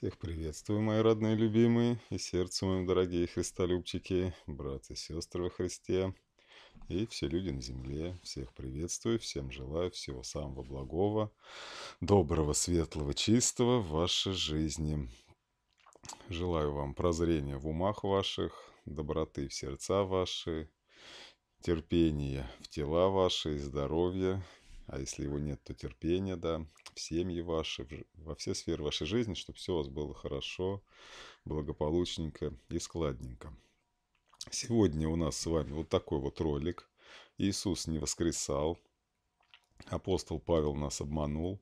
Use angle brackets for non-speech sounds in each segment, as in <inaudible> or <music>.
Всех приветствую, мои родные любимые, и сердцу моим, дорогие христолюбчики, братья и сестры во Христе, и все люди на земле. Всех приветствую, всем желаю всего самого благого, доброго, светлого, чистого в вашей жизни. Желаю вам прозрения в умах ваших, доброты в сердца ваши, терпения в тела ваши, здоровья а если его нет, то терпение, да, в семьи ваши, во все сферы вашей жизни, чтобы все у вас было хорошо, благополучненько и складненько. Сегодня у нас с вами вот такой вот ролик. Иисус не воскресал, апостол Павел нас обманул.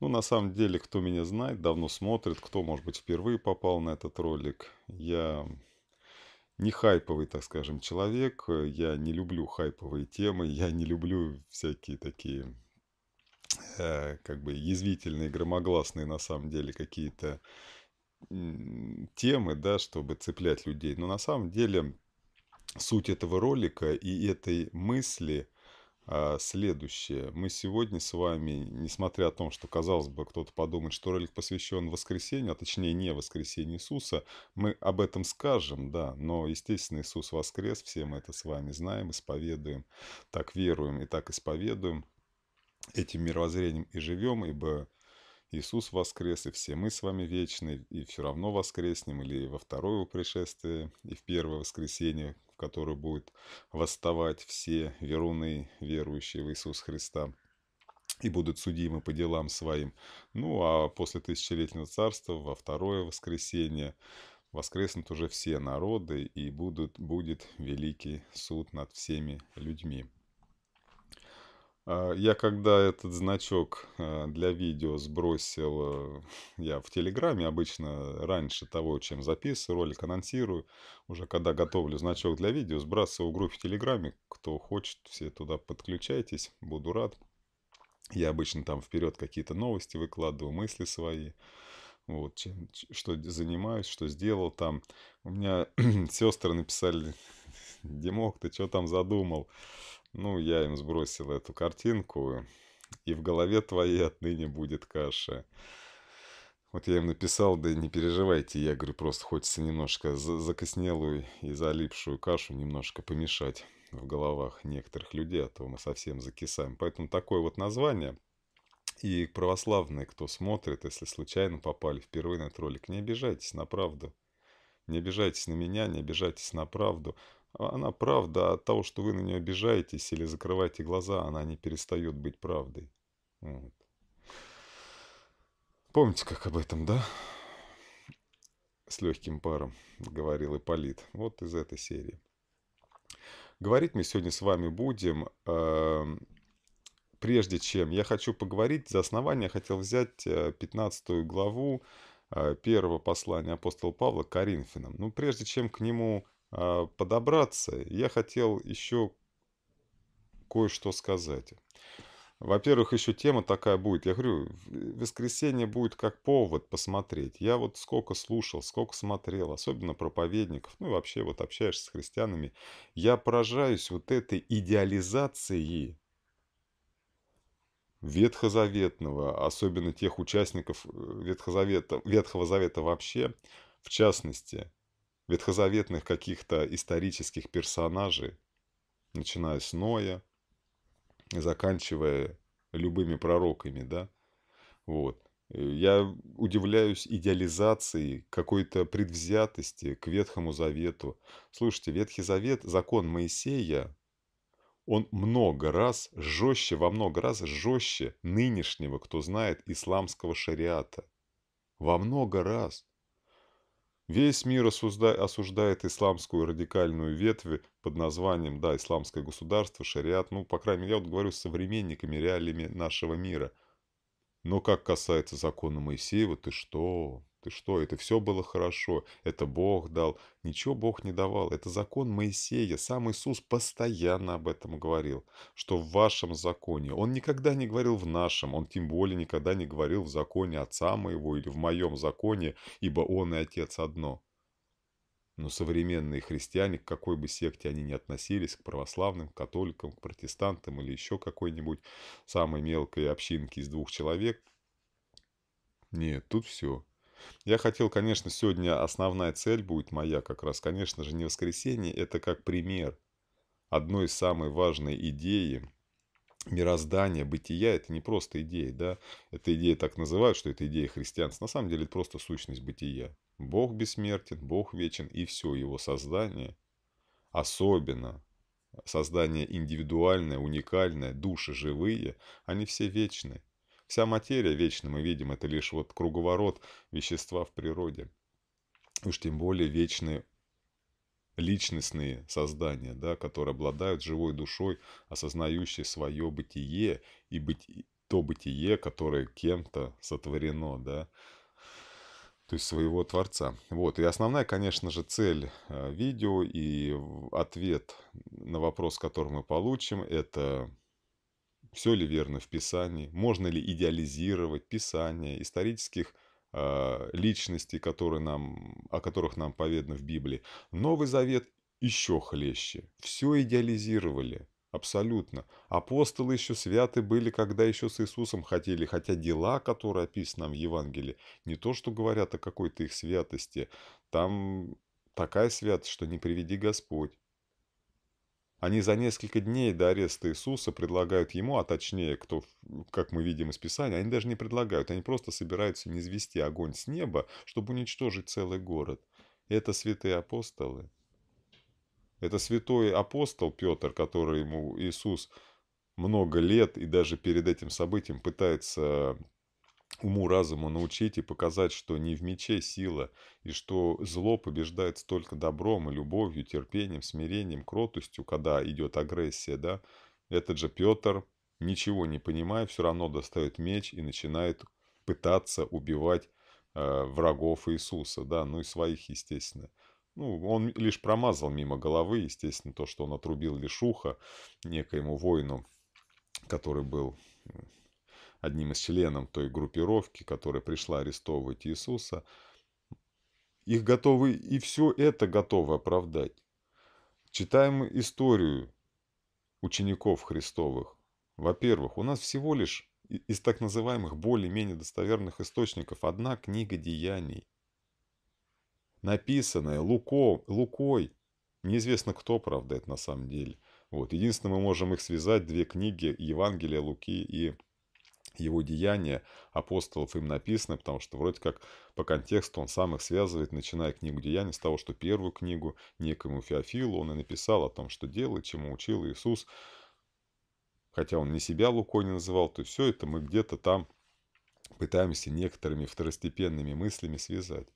Ну, на самом деле, кто меня знает, давно смотрит, кто, может быть, впервые попал на этот ролик, я не хайповый, так скажем, человек. Я не люблю хайповые темы, я не люблю всякие такие Э, как бы язвительные, громогласные на самом деле какие-то темы, да, чтобы цеплять людей. Но на самом деле суть этого ролика и этой мысли а, следующая. Мы сегодня с вами, несмотря о том, что, казалось бы, кто-то подумает, что ролик посвящен воскресению, а точнее не воскресению Иисуса, мы об этом скажем, да, но, естественно, Иисус воскрес, все мы это с вами знаем, исповедуем, так веруем и так исповедуем этим мировоззрением и живем, ибо Иисус воскрес, и все мы с вами вечны, и все равно воскреснем, или во второе пришествие, и в первое воскресенье, в которое будет восставать все веруны, верующие в Иисуса Христа и будут судимы по делам своим. Ну, а после тысячелетнего царства, во второе воскресенье, воскреснут уже все народы, и будут, будет великий суд над всеми людьми. А, я когда этот значок э, для видео сбросил, э, я в Телеграме обычно раньше того, чем записываю ролик, анонсирую, уже когда готовлю значок для видео, сбрасываю группу в Телеграме. Кто хочет, все туда подключайтесь, буду рад. Я обычно там вперед какие-то новости выкладываю, мысли свои вот, чем, что занимаюсь, что сделал там. У меня <clears throat> сестры написали Димок, ты что там задумал? Ну, я им сбросил эту картинку, и в голове твоей отныне будет каша. Вот я им написал, да не переживайте, я говорю, просто хочется немножко закоснелую и залипшую кашу немножко помешать в головах некоторых людей, а то мы совсем закисаем. Поэтому такое вот название. И православные, кто смотрит, если случайно попали впервые на этот ролик, не обижайтесь на правду. Не обижайтесь на меня, не обижайтесь на правду. А она правда, от того, что вы на нее обижаетесь или закрываете глаза, она не перестает быть правдой. Вот. Помните, как об этом, да? С легким паром говорил Иполит. Вот из этой серии. Говорить мы сегодня с вами будем. Эм, прежде чем я хочу поговорить, за основание хотел взять 15 э, главу э, первого послания апостола Павла Коринфянам. Ну, прежде чем к нему а, подобраться, я хотел еще кое-что сказать. Во-первых, еще тема такая будет. Я говорю, воскресенье будет как повод посмотреть. Я вот сколько слушал, сколько смотрел, особенно проповедников, ну и вообще вот общаешься с христианами. Я поражаюсь вот этой идеализацией ветхозаветного, особенно тех участников э, Ветхозавета, Ветхого Завета вообще, в частности – ветхозаветных каких-то исторических персонажей, начиная с Ноя, заканчивая любыми пророками, да, вот. Я удивляюсь идеализации, какой-то предвзятости к Ветхому Завету. Слушайте, Ветхий Завет, закон Моисея, он много раз жестче, во много раз жестче нынешнего, кто знает, исламского шариата. Во много раз. Весь мир осуждает исламскую радикальную ветвь под названием, да, исламское государство, шариат, ну, по крайней мере, я вот говорю с современниками, реалиями нашего мира. Но как касается закона Моисеева, ты что? Ты что, это все было хорошо, это Бог дал. Ничего Бог не давал, это закон Моисея. Сам Иисус постоянно об этом говорил, что в вашем законе. Он никогда не говорил в нашем, он тем более никогда не говорил в законе отца моего или в моем законе, ибо он и отец одно. Но современные христиане, к какой бы секте они ни относились, к православным, к католикам, к протестантам или еще какой-нибудь самой мелкой общинке из двух человек, нет, тут все. Я хотел, конечно, сегодня основная цель будет моя как раз, конечно же, не воскресенье, это как пример одной из самой важной идеи мироздания, бытия. Это не просто идея, да, Это идея так называют, что это идея христианства. На самом деле это просто сущность бытия. Бог бессмертен, Бог вечен, и все его создание, особенно создание индивидуальное, уникальное, души живые, они все вечны. Вся материя, вечно мы видим, это лишь вот круговорот вещества в природе. Уж тем более вечные личностные создания, да, которые обладают живой душой, осознающие свое бытие и быть, то бытие, которое кем-то сотворено, да, то есть своего Творца. Вот. И основная, конечно же, цель э, видео и ответ на вопрос, который мы получим, это все ли верно в Писании, можно ли идеализировать Писание, исторических э, личностей, которые нам, о которых нам поведано в Библии. Новый Завет еще хлеще. Все идеализировали. Абсолютно. Апостолы еще святы были, когда еще с Иисусом хотели, хотя дела, которые описаны в Евангелии, не то, что говорят о какой-то их святости. Там такая святость, что не приведи Господь. Они за несколько дней до ареста Иисуса предлагают ему, а точнее, кто, как мы видим из Писания, они даже не предлагают, они просто собираются низвести огонь с неба, чтобы уничтожить целый город. Это святые апостолы. Это святой апостол Петр, который ему Иисус много лет и даже перед этим событием пытается уму-разуму научить и показать, что не в мече сила, и что зло побеждается только добром и любовью, терпением, смирением, кротостью, когда идет агрессия, да, этот же Петр, ничего не понимая, все равно достает меч и начинает пытаться убивать э, врагов Иисуса, да, ну и своих, естественно. Ну, он лишь промазал мимо головы, естественно, то, что он отрубил лишь ухо некоему воину, который был одним из членов той группировки, которая пришла арестовывать Иисуса, их готовы и все это готовы оправдать. Читаем историю учеников Христовых. Во-первых, у нас всего лишь из так называемых более-менее достоверных источников одна книга деяний, написанная Луко, Лукой. Неизвестно, кто, правда, это на самом деле. Вот. Единственное, мы можем их связать, две книги, Евангелие Луки и его деяния апостолов им написаны, потому что вроде как по контексту он сам их связывает, начиная книгу деяний с того, что первую книгу некому Феофилу он и написал о том, что делает, чему учил Иисус, хотя он не себя Лукой не называл, то все это мы где-то там пытаемся некоторыми второстепенными мыслями связать.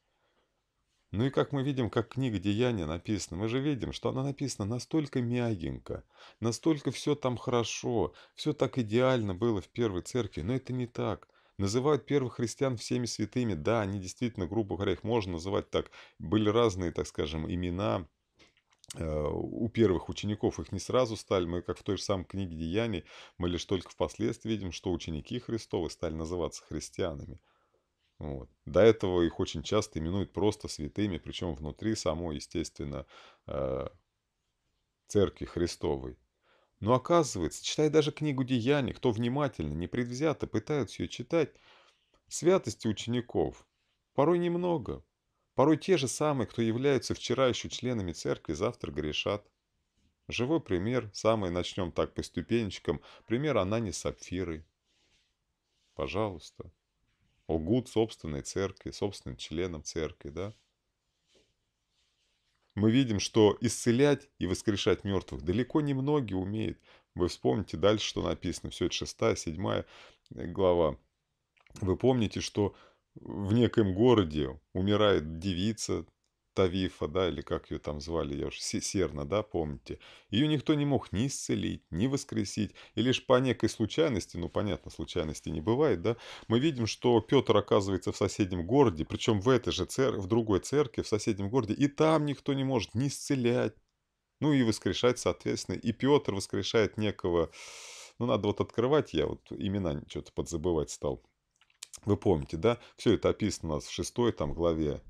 Ну и как мы видим, как книга «Деяния» написана, мы же видим, что она написана настолько мягенько, настолько все там хорошо, все так идеально было в первой церкви, но это не так. Называют первых христиан всеми святыми, да, они действительно, грубо говоря, их можно называть так. Были разные, так скажем, имена, э, у первых учеников их не сразу стали, мы как в той же самой книге «Деяний», мы лишь только впоследствии видим, что ученики Христовы стали называться христианами. Вот. До этого их очень часто именуют просто святыми, причем внутри самой, естественно, э, церкви Христовой. Но оказывается, читая даже книгу «Деяний», кто внимательно, непредвзято пытается ее читать, святости учеников порой немного. Порой те же самые, кто являются вчера еще членами церкви, завтра грешат. Живой пример, самый начнем так по ступенечкам, пример Анани Сапфиры. Пожалуйста лгут собственной церкви, собственным членам церкви, да? Мы видим, что исцелять и воскрешать мертвых далеко не многие умеют. Вы вспомните дальше, что написано. Все это 6, 7 э, глава. Вы помните, что в неком городе умирает девица, Тавифа, да, или как ее там звали, я уж Серна, да, помните. Ее никто не мог ни исцелить, ни воскресить, и лишь по некой случайности, ну, понятно, случайности не бывает, да, мы видим, что Петр оказывается в соседнем городе, причем в этой же церкви, в другой церкви, в соседнем городе, и там никто не может ни исцелять, ну, и воскрешать, соответственно, и Петр воскрешает некого, ну, надо вот открывать, я вот имена что-то подзабывать стал. Вы помните, да? Все это описано у нас в шестой там главе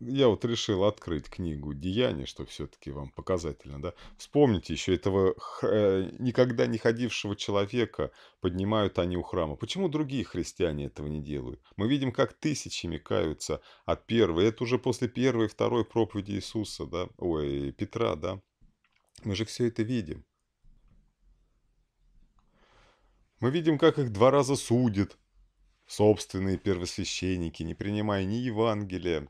я вот решил открыть книгу «Деяния», что все-таки вам показательно, да. Вспомните еще этого э, никогда не ходившего человека поднимают они у храма. Почему другие христиане этого не делают? Мы видим, как тысячами каются от первой. Это уже после первой и второй проповеди Иисуса, да, ой, Петра, да. Мы же все это видим. Мы видим, как их два раза судят собственные первосвященники, не принимая ни Евангелия,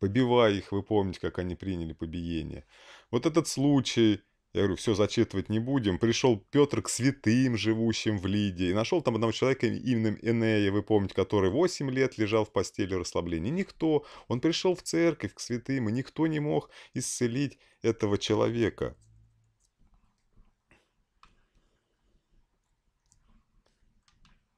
побивая их, вы помните, как они приняли побиение. Вот этот случай, я говорю, все зачитывать не будем, пришел Петр к святым, живущим в Лиде и нашел там одного человека именем Энея, вы помните, который 8 лет лежал в постели расслабления. Никто, он пришел в церковь к святым, и никто не мог исцелить этого человека.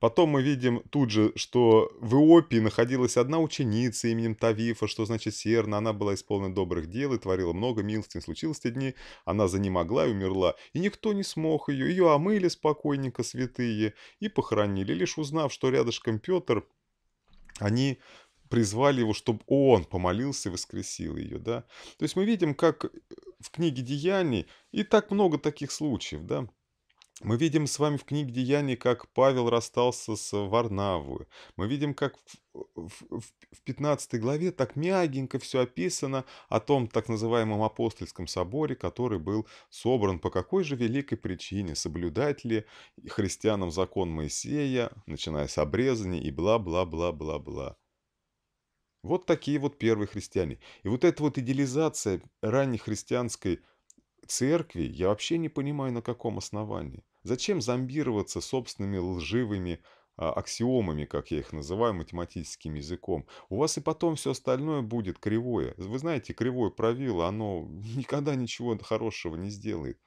Потом мы видим тут же, что в Иопии находилась одна ученица именем Тавифа, что значит серна. Она была исполнена добрых дел и творила много милостин. Случилось те дни, она за ним могла и умерла. И никто не смог ее. Ее омыли спокойненько святые и похоронили. Лишь узнав, что рядышком Петр, они призвали его, чтобы он помолился и воскресил ее, да. То есть мы видим, как в книге «Деяний» и так много таких случаев, да. Мы видим с вами в книге Деяний, как Павел расстался с Варнаву. Мы видим, как в, в, в 15 главе так мягенько все описано о том так называемом апостольском соборе, который был собран по какой же великой причине, соблюдать ли христианам закон Моисея, начиная с обрезания и бла-бла-бла-бла-бла. Вот такие вот первые христиане. И вот эта вот идеализация раннехристианской церкви, я вообще не понимаю, на каком основании. Зачем зомбироваться собственными лживыми а, аксиомами, как я их называю, математическим языком. У вас и потом все остальное будет кривое. Вы знаете, кривое правило, оно <laughs> никогда ничего хорошего не сделает.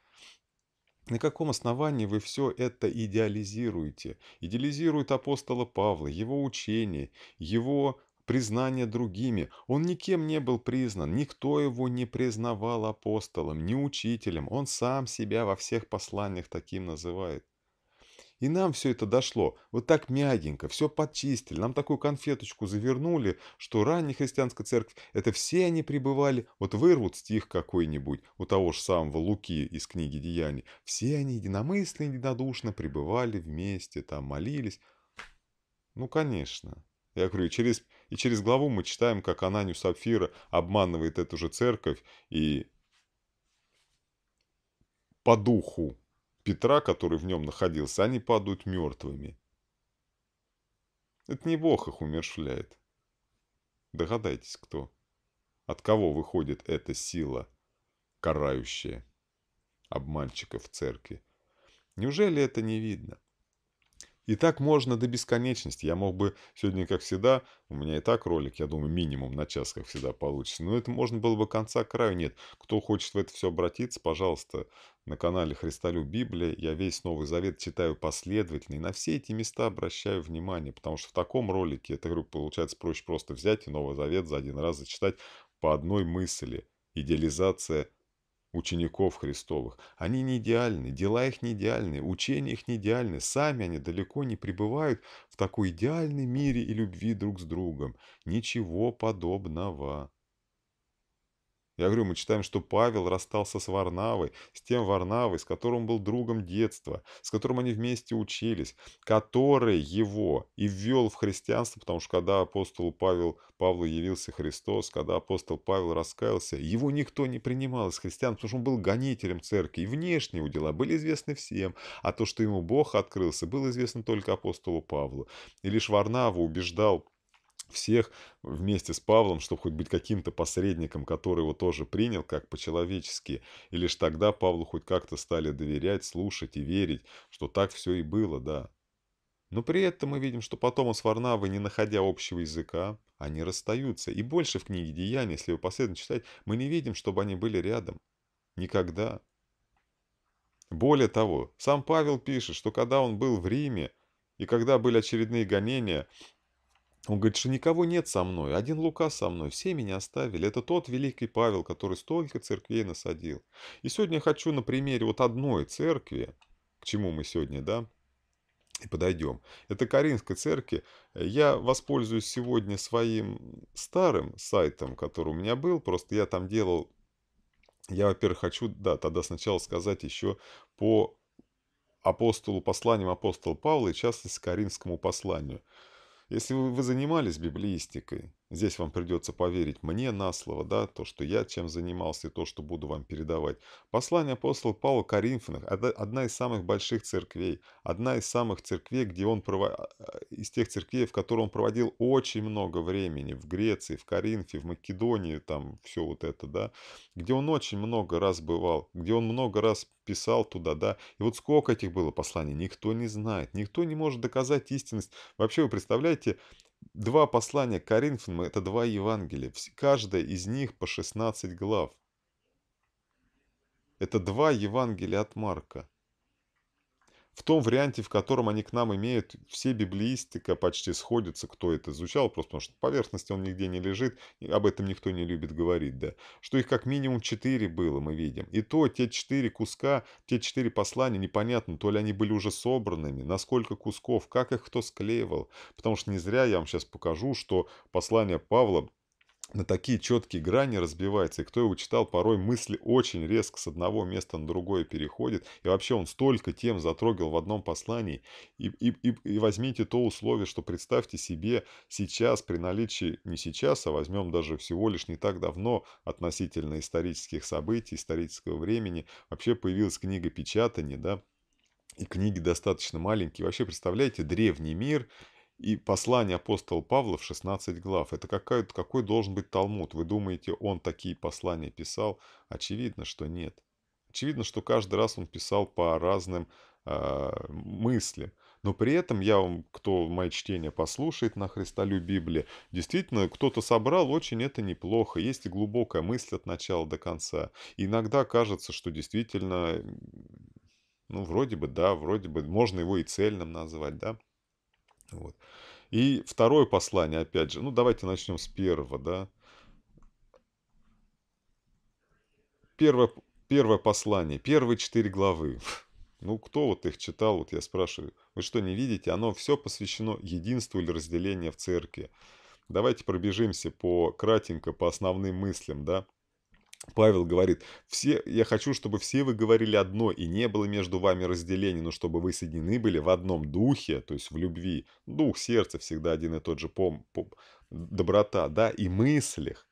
На каком основании вы все это идеализируете? Идеализирует апостола Павла, его учение, его признание другими. Он никем не был признан, никто его не признавал апостолом, не учителем. Он сам себя во всех посланиях таким называет. И нам все это дошло, вот так мягенько, все подчистили, нам такую конфеточку завернули, что ранняя христианская церковь, это все они пребывали, вот вырвут стих какой-нибудь у того же самого Луки из книги Деяний, все они единомысленно, единодушно пребывали вместе, там молились. Ну, конечно, я говорю, и через, и через главу мы читаем, как Ананию Сапфира обманывает эту же церковь и по духу Петра, который в нем находился, они падают мертвыми. Это не Бог их умершвляет. Догадайтесь, кто. От кого выходит эта сила, карающая обманщиков в церкви? Неужели это не видно? И так можно до бесконечности. Я мог бы сегодня, как всегда, у меня и так ролик, я думаю, минимум на час, как всегда, получится. Но это можно было бы конца краю нет. Кто хочет в это все обратиться, пожалуйста, на канале Христолю Библия я весь Новый Завет читаю последовательно и на все эти места обращаю внимание, потому что в таком ролике, это, говорю, получается проще просто взять и Новый Завет за один раз зачитать по одной мысли. Идеализация учеников Христовых. Они не идеальны, дела их не идеальны, учения их не идеальны, сами они далеко не пребывают в такой идеальном мире и любви друг с другом. Ничего подобного. Я говорю, мы читаем, что Павел расстался с Варнавой, с тем Варнавой, с которым был другом детства, с которым они вместе учились, который его и ввел в христианство, потому что когда апостол Павел, Павлу явился Христос, когда апостол Павел раскаялся, его никто не принимал из христиан, потому что он был гонителем церкви, и внешние его дела были известны всем, а то, что ему Бог открылся, было известно только апостолу Павлу. И лишь Варнава убеждал всех вместе с Павлом, чтобы хоть быть каким-то посредником, который его тоже принял как по-человечески. И лишь тогда Павлу хоть как-то стали доверять, слушать и верить, что так все и было, да. Но при этом мы видим, что потом с Варнавой, не находя общего языка, они расстаются. И больше в книге «Деяния», если вы последовательно читать, мы не видим, чтобы они были рядом. Никогда. Более того, сам Павел пишет, что когда он был в Риме, и когда были очередные гонения, он говорит, что никого нет со мной, один Лука со мной, все меня оставили. Это тот великий Павел, который столько церквей насадил. И сегодня я хочу на примере вот одной церкви, к чему мы сегодня, да, и подойдем. Это Каринской церкви. Я воспользуюсь сегодня своим старым сайтом, который у меня был, просто я там делал... Я, во-первых, хочу, да, тогда сначала сказать еще по апостолу, посланиям апостола Павла и, в частности, Каринскому посланию – если вы занимались библиистикой. Здесь вам придется поверить мне на слово, да, то, что я чем занимался и то, что буду вам передавать. Послание апостола Павла Коринфянах – одна из самых больших церквей, одна из самых церквей, где он прово... А, а, из тех церквей, в которой он проводил очень много времени, в Греции, в Коринфе, в Македонии, там все вот это, да, где он очень много раз бывал, где он много раз писал туда, да. И вот сколько этих было посланий, никто не знает, никто не может доказать истинность. Вообще, вы представляете, Два послания к Коринфянам – это два Евангелия. Каждая из них по 16 глав. Это два Евангелия от Марка. В том варианте, в котором они к нам имеют, все библиистика почти сходится, кто это изучал, просто потому что поверхности он нигде не лежит, и об этом никто не любит говорить, да. Что их как минимум четыре было, мы видим. И то те четыре куска, те четыре послания, непонятно, то ли они были уже собранными, насколько кусков, как их кто склеивал. Потому что не зря я вам сейчас покажу, что послание Павла на такие четкие грани разбивается, и кто его читал, порой мысли очень резко с одного места на другое переходит, и вообще он столько тем затрогал в одном послании, и, и, и, и возьмите то условие, что представьте себе сейчас при наличии, не сейчас, а возьмем даже всего лишь не так давно относительно исторических событий, исторического времени, вообще появилась книга печатания, да, и книги достаточно маленькие. Вообще, представляете, древний мир, и послание апостола Павла в 16 глав. Это какой, какой должен быть Талмуд? Вы думаете, он такие послания писал? Очевидно, что нет. Очевидно, что каждый раз он писал по разным э, мыслям. Но при этом я вам, кто мое чтение послушает на Христолю Библии, действительно, кто-то собрал, очень это неплохо. Есть и глубокая мысль от начала до конца. И иногда кажется, что действительно, ну, вроде бы, да, вроде бы, можно его и цельным называть, да. Вот. И второе послание, опять же, ну давайте начнем с первого, да. Первое, первое послание, первые четыре главы. <laughs> Ну, кто вот их читал, вот я спрашиваю, вы что, не видите? Оно все посвящено единству или разделению в церкви. Давайте пробежимся по кратенько по основным мыслям, да. Павел говорит, все, я хочу, чтобы все вы говорили одно, и не было между вами разделений, но чтобы вы соединены были в одном духе, то есть в любви. Дух, сердце всегда один и тот же, пом, пом, доброта, да, и мыслях.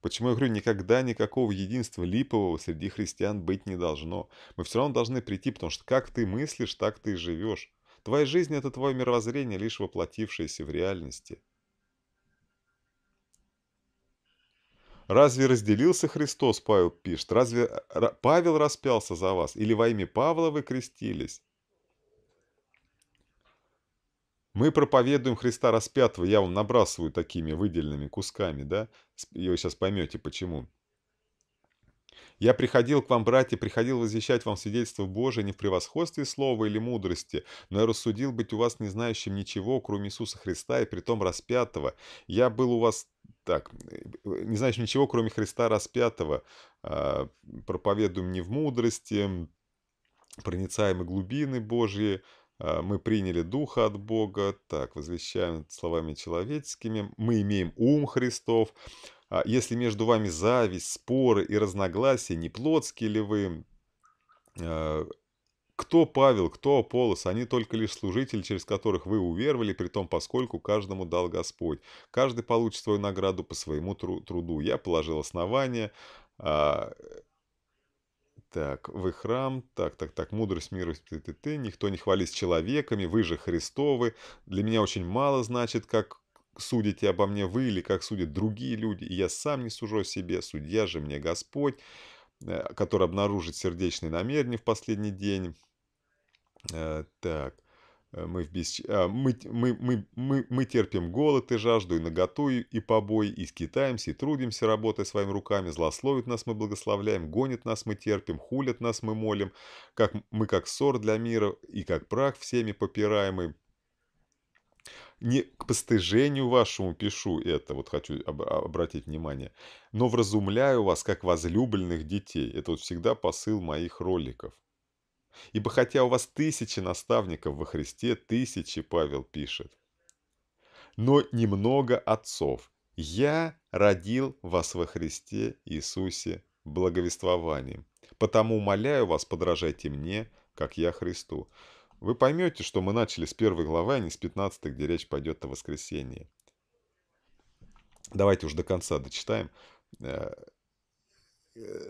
Почему я говорю, никогда никакого единства липового среди христиан быть не должно. Мы все равно должны прийти, потому что как ты мыслишь, так ты и живешь. Твоя жизнь – это твое мировоззрение, лишь воплотившееся в реальности – Разве разделился Христос, Павел пишет? Разве э, Павел распялся за вас? Или во имя Павла вы крестились? Мы проповедуем Христа распятого, я вам набрасываю такими выделенными кусками, да? И вы сейчас поймете, почему. Я приходил к вам, братья, приходил возвещать вам свидетельство Божие не в превосходстве слова или мудрости, но я рассудил быть у вас не знающим ничего, кроме Иисуса Христа и притом распятого. Я был у вас так, э, не знающим ничего, кроме Христа распятого. А, проповедуем не в мудрости, проницаемы глубины Божьи, а, мы приняли Духа от Бога, так, возвещаем словами человеческими, мы имеем ум Христов, а если между вами зависть, споры и разногласия, не плотские ли вы, э, кто Павел, кто Аполос, они только лишь служители, через которых вы уверовали, при том, поскольку каждому дал Господь. Каждый получит свою награду по своему тру труду. Я положил основание, а, так, вы храм, так, так, так, мудрость, милость, ты, ты, ты, никто не хвались человеками, вы же Христовы. Для меня очень мало значит, как судите обо мне вы или как судят другие люди, и я сам не сужу о себе, судья же мне Господь, который обнаружит сердечные намерения в последний день. Так, мы, в бесч... мы, мы, мы, мы, мы терпим голод и жажду, и наготу, и побои, и скитаемся, и трудимся, работая своими руками, злословит нас мы благословляем, гонит нас мы терпим, хулят нас мы молим, как мы как ссор для мира, и как прах всеми попираемый, не к постыжению вашему пишу это, вот хочу об обратить внимание, но вразумляю вас как возлюбленных детей. Это вот всегда посыл моих роликов. Ибо хотя у вас тысячи наставников во Христе, тысячи, Павел пишет, но немного отцов. Я родил вас во Христе Иисусе благовествованием. Потому умоляю вас, подражайте мне, как я Христу. Вы поймете, что мы начали с первой главы, а не с 15, где речь пойдет о воскресении. Давайте уж до конца дочитаем. Э,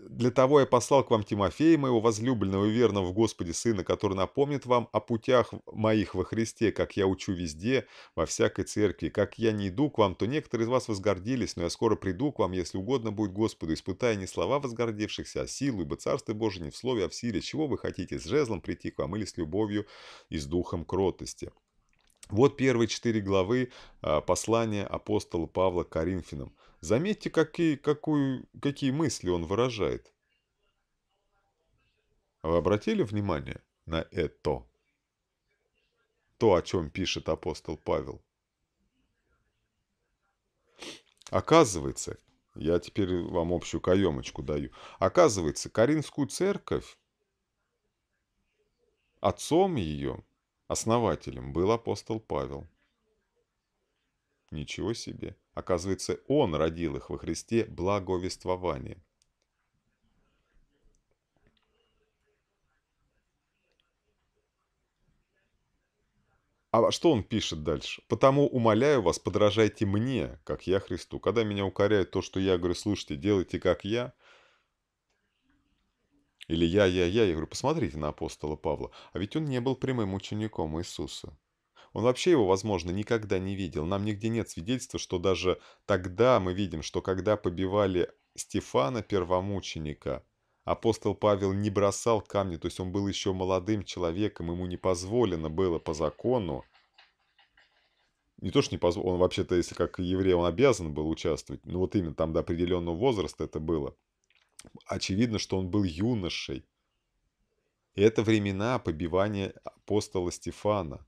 для того я послал к вам Тимофея, моего возлюбленного и верного в Господе Сына, который напомнит вам о путях моих во Христе, как я учу везде, во всякой церкви. Как я не иду к вам, то некоторые из вас возгордились, но я скоро приду к вам, если угодно будет Господу, испытая не слова возгордившихся, а силу, ибо Царство Божие не в слове, а в силе. Чего вы хотите, с жезлом прийти к вам или с любовью и с духом кротости?» Вот первые четыре главы а, послания апостола Павла к Коринфянам – Заметьте, какие, какую, какие мысли он выражает. Вы обратили внимание на это? То, о чем пишет апостол Павел. Оказывается, я теперь вам общую каемочку даю. Оказывается, Каринскую церковь, отцом ее, основателем был апостол Павел. Ничего себе! Оказывается, Он родил их во Христе благовествованием. А что он пишет дальше? «Потому умоляю вас, подражайте мне, как я Христу». Когда меня укоряют то, что я говорю, слушайте, делайте как я, или я, я, я, я говорю, посмотрите на апостола Павла. А ведь он не был прямым учеником Иисуса. Он вообще его, возможно, никогда не видел. Нам нигде нет свидетельства, что даже тогда мы видим, что когда побивали Стефана, первомученика, апостол Павел не бросал камни, то есть он был еще молодым человеком, ему не позволено было по закону. Не то, что не позволено, он вообще-то, если как еврей, он обязан был участвовать, но вот именно там до определенного возраста это было. Очевидно, что он был юношей. И это времена побивания апостола Стефана.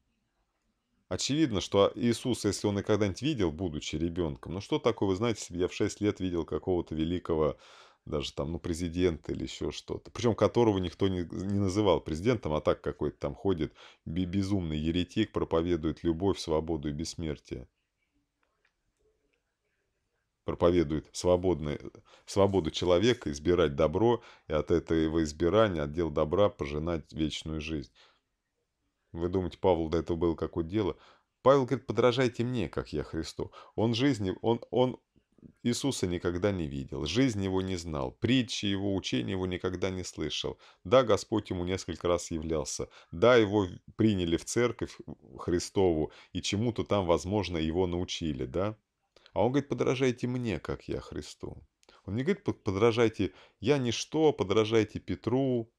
Очевидно, что Иисус, если он и когда-нибудь видел, будучи ребенком, ну что такое, вы знаете, я в 6 лет видел какого-то великого даже там, ну, президента или еще что-то. Причем которого никто не, не называл президентом, а так какой-то там ходит безумный еретик, проповедует любовь, свободу и бессмертие. Проповедует свободный, свободу человека избирать добро, и от этого избирания, от дел добра пожинать вечную жизнь. Вы думаете, Павлу до этого было какое дело? Павел говорит, подражайте мне, как я Христу. Он жизни, он, он Иисуса никогда не видел, жизнь его не знал, притчи его, учения его никогда не слышал. Да, Господь ему несколько раз являлся. Да, его приняли в церковь э, Христову, и чему-то там, возможно, его научили, да? А он говорит, подражайте мне, как я Христу. Он не говорит, подражайте я ничто, подражайте Петру,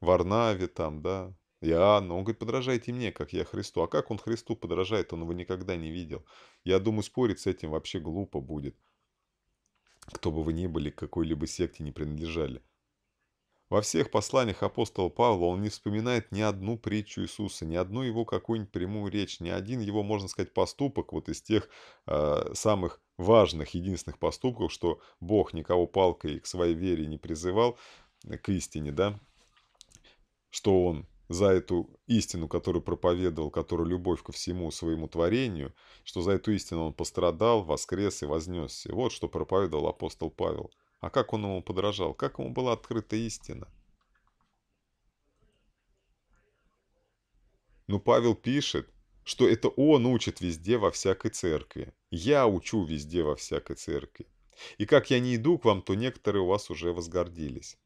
Варнаве там, да, я, Иоанн, он говорит, подражайте мне, как я Христу. А как он Христу подражает, он его никогда не видел. Я думаю, спорить с этим вообще глупо будет. Кто бы вы ни были, какой-либо секте не принадлежали. Во всех посланиях апостола Павла он не вспоминает ни одну притчу Иисуса, ни одну его какую-нибудь прямую речь, ни один его, можно сказать, поступок вот из тех э, самых важных, единственных поступков, что Бог никого палкой к своей вере не призывал, э, к истине, да, что он за эту истину, которую проповедовал, которую любовь ко всему своему творению, что за эту истину он пострадал, воскрес и вознесся. Вот что проповедовал апостол Павел. А как он ему подражал? Как ему была открыта истина? Но ну, Павел пишет, что это он учит везде во всякой церкви. Я учу везде во всякой церкви. И как я не иду к вам, то некоторые у вас уже возгордились.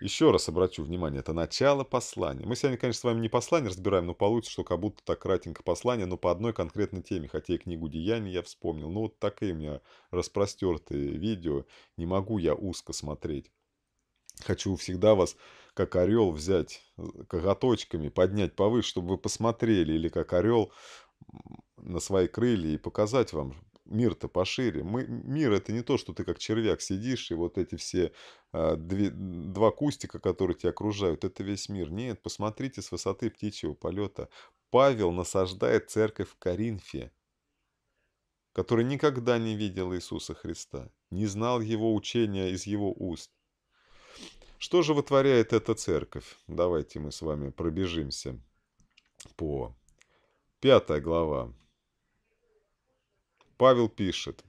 Еще раз обращу внимание, это начало послания. Мы сегодня, конечно, с вами не послание разбираем, но получится, что как будто так кратенько послание, но по одной конкретной теме, хотя и книгу «Деяний» я вспомнил. Ну, вот такие у меня распростертые видео, не могу я узко смотреть. Хочу всегда вас, как орел, взять э, коготочками, поднять повыше, чтобы вы посмотрели, или как орел на свои крылья и показать вам, мир-то пошире. Мы, мир это не то, что ты как червяк сидишь, и вот эти все э, две, два кустика, которые тебя окружают, это весь мир. Нет, посмотрите с высоты птичьего полета. Павел насаждает церковь в Коринфе, которая никогда не видела Иисуса Христа, не знал его учения из его уст. Что же вытворяет эта церковь? Давайте мы с вами пробежимся по пятая глава, Павел пишет.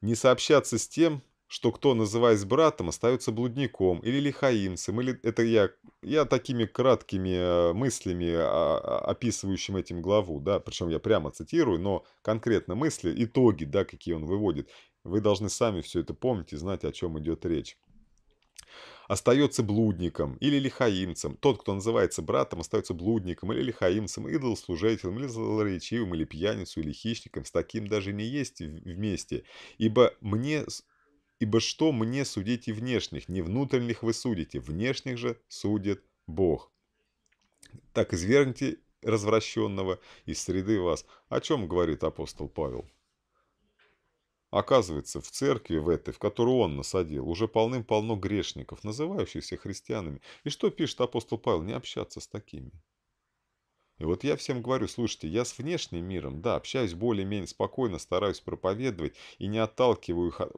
«Не сообщаться с тем, что кто, называясь братом, остается блудником или лихаимцем, или это я, я такими краткими э, мыслями, а, а, описывающим этим главу, да, причем я прямо цитирую, но конкретно мысли, итоги, да, какие он выводит, вы должны сами все это помнить и знать, о чем идет речь остается блудником или лихаимцем. Тот, кто называется братом, остается блудником или лихаимцем, идолослужителем, или злоречивым, или пьяницу или хищником. С таким даже не есть вместе, ибо мне Ибо что мне судите внешних, не внутренних вы судите, внешних же судит Бог. Так извергните развращенного из среды вас. О чем говорит апостол Павел? Оказывается, в церкви в этой, в которую он насадил, уже полным-полно грешников, называющихся христианами. И что пишет апостол Павел? Не общаться с такими. И вот я всем говорю, слушайте, я с внешним миром, да, общаюсь более-менее спокойно, стараюсь проповедовать и не отталкиваю их а,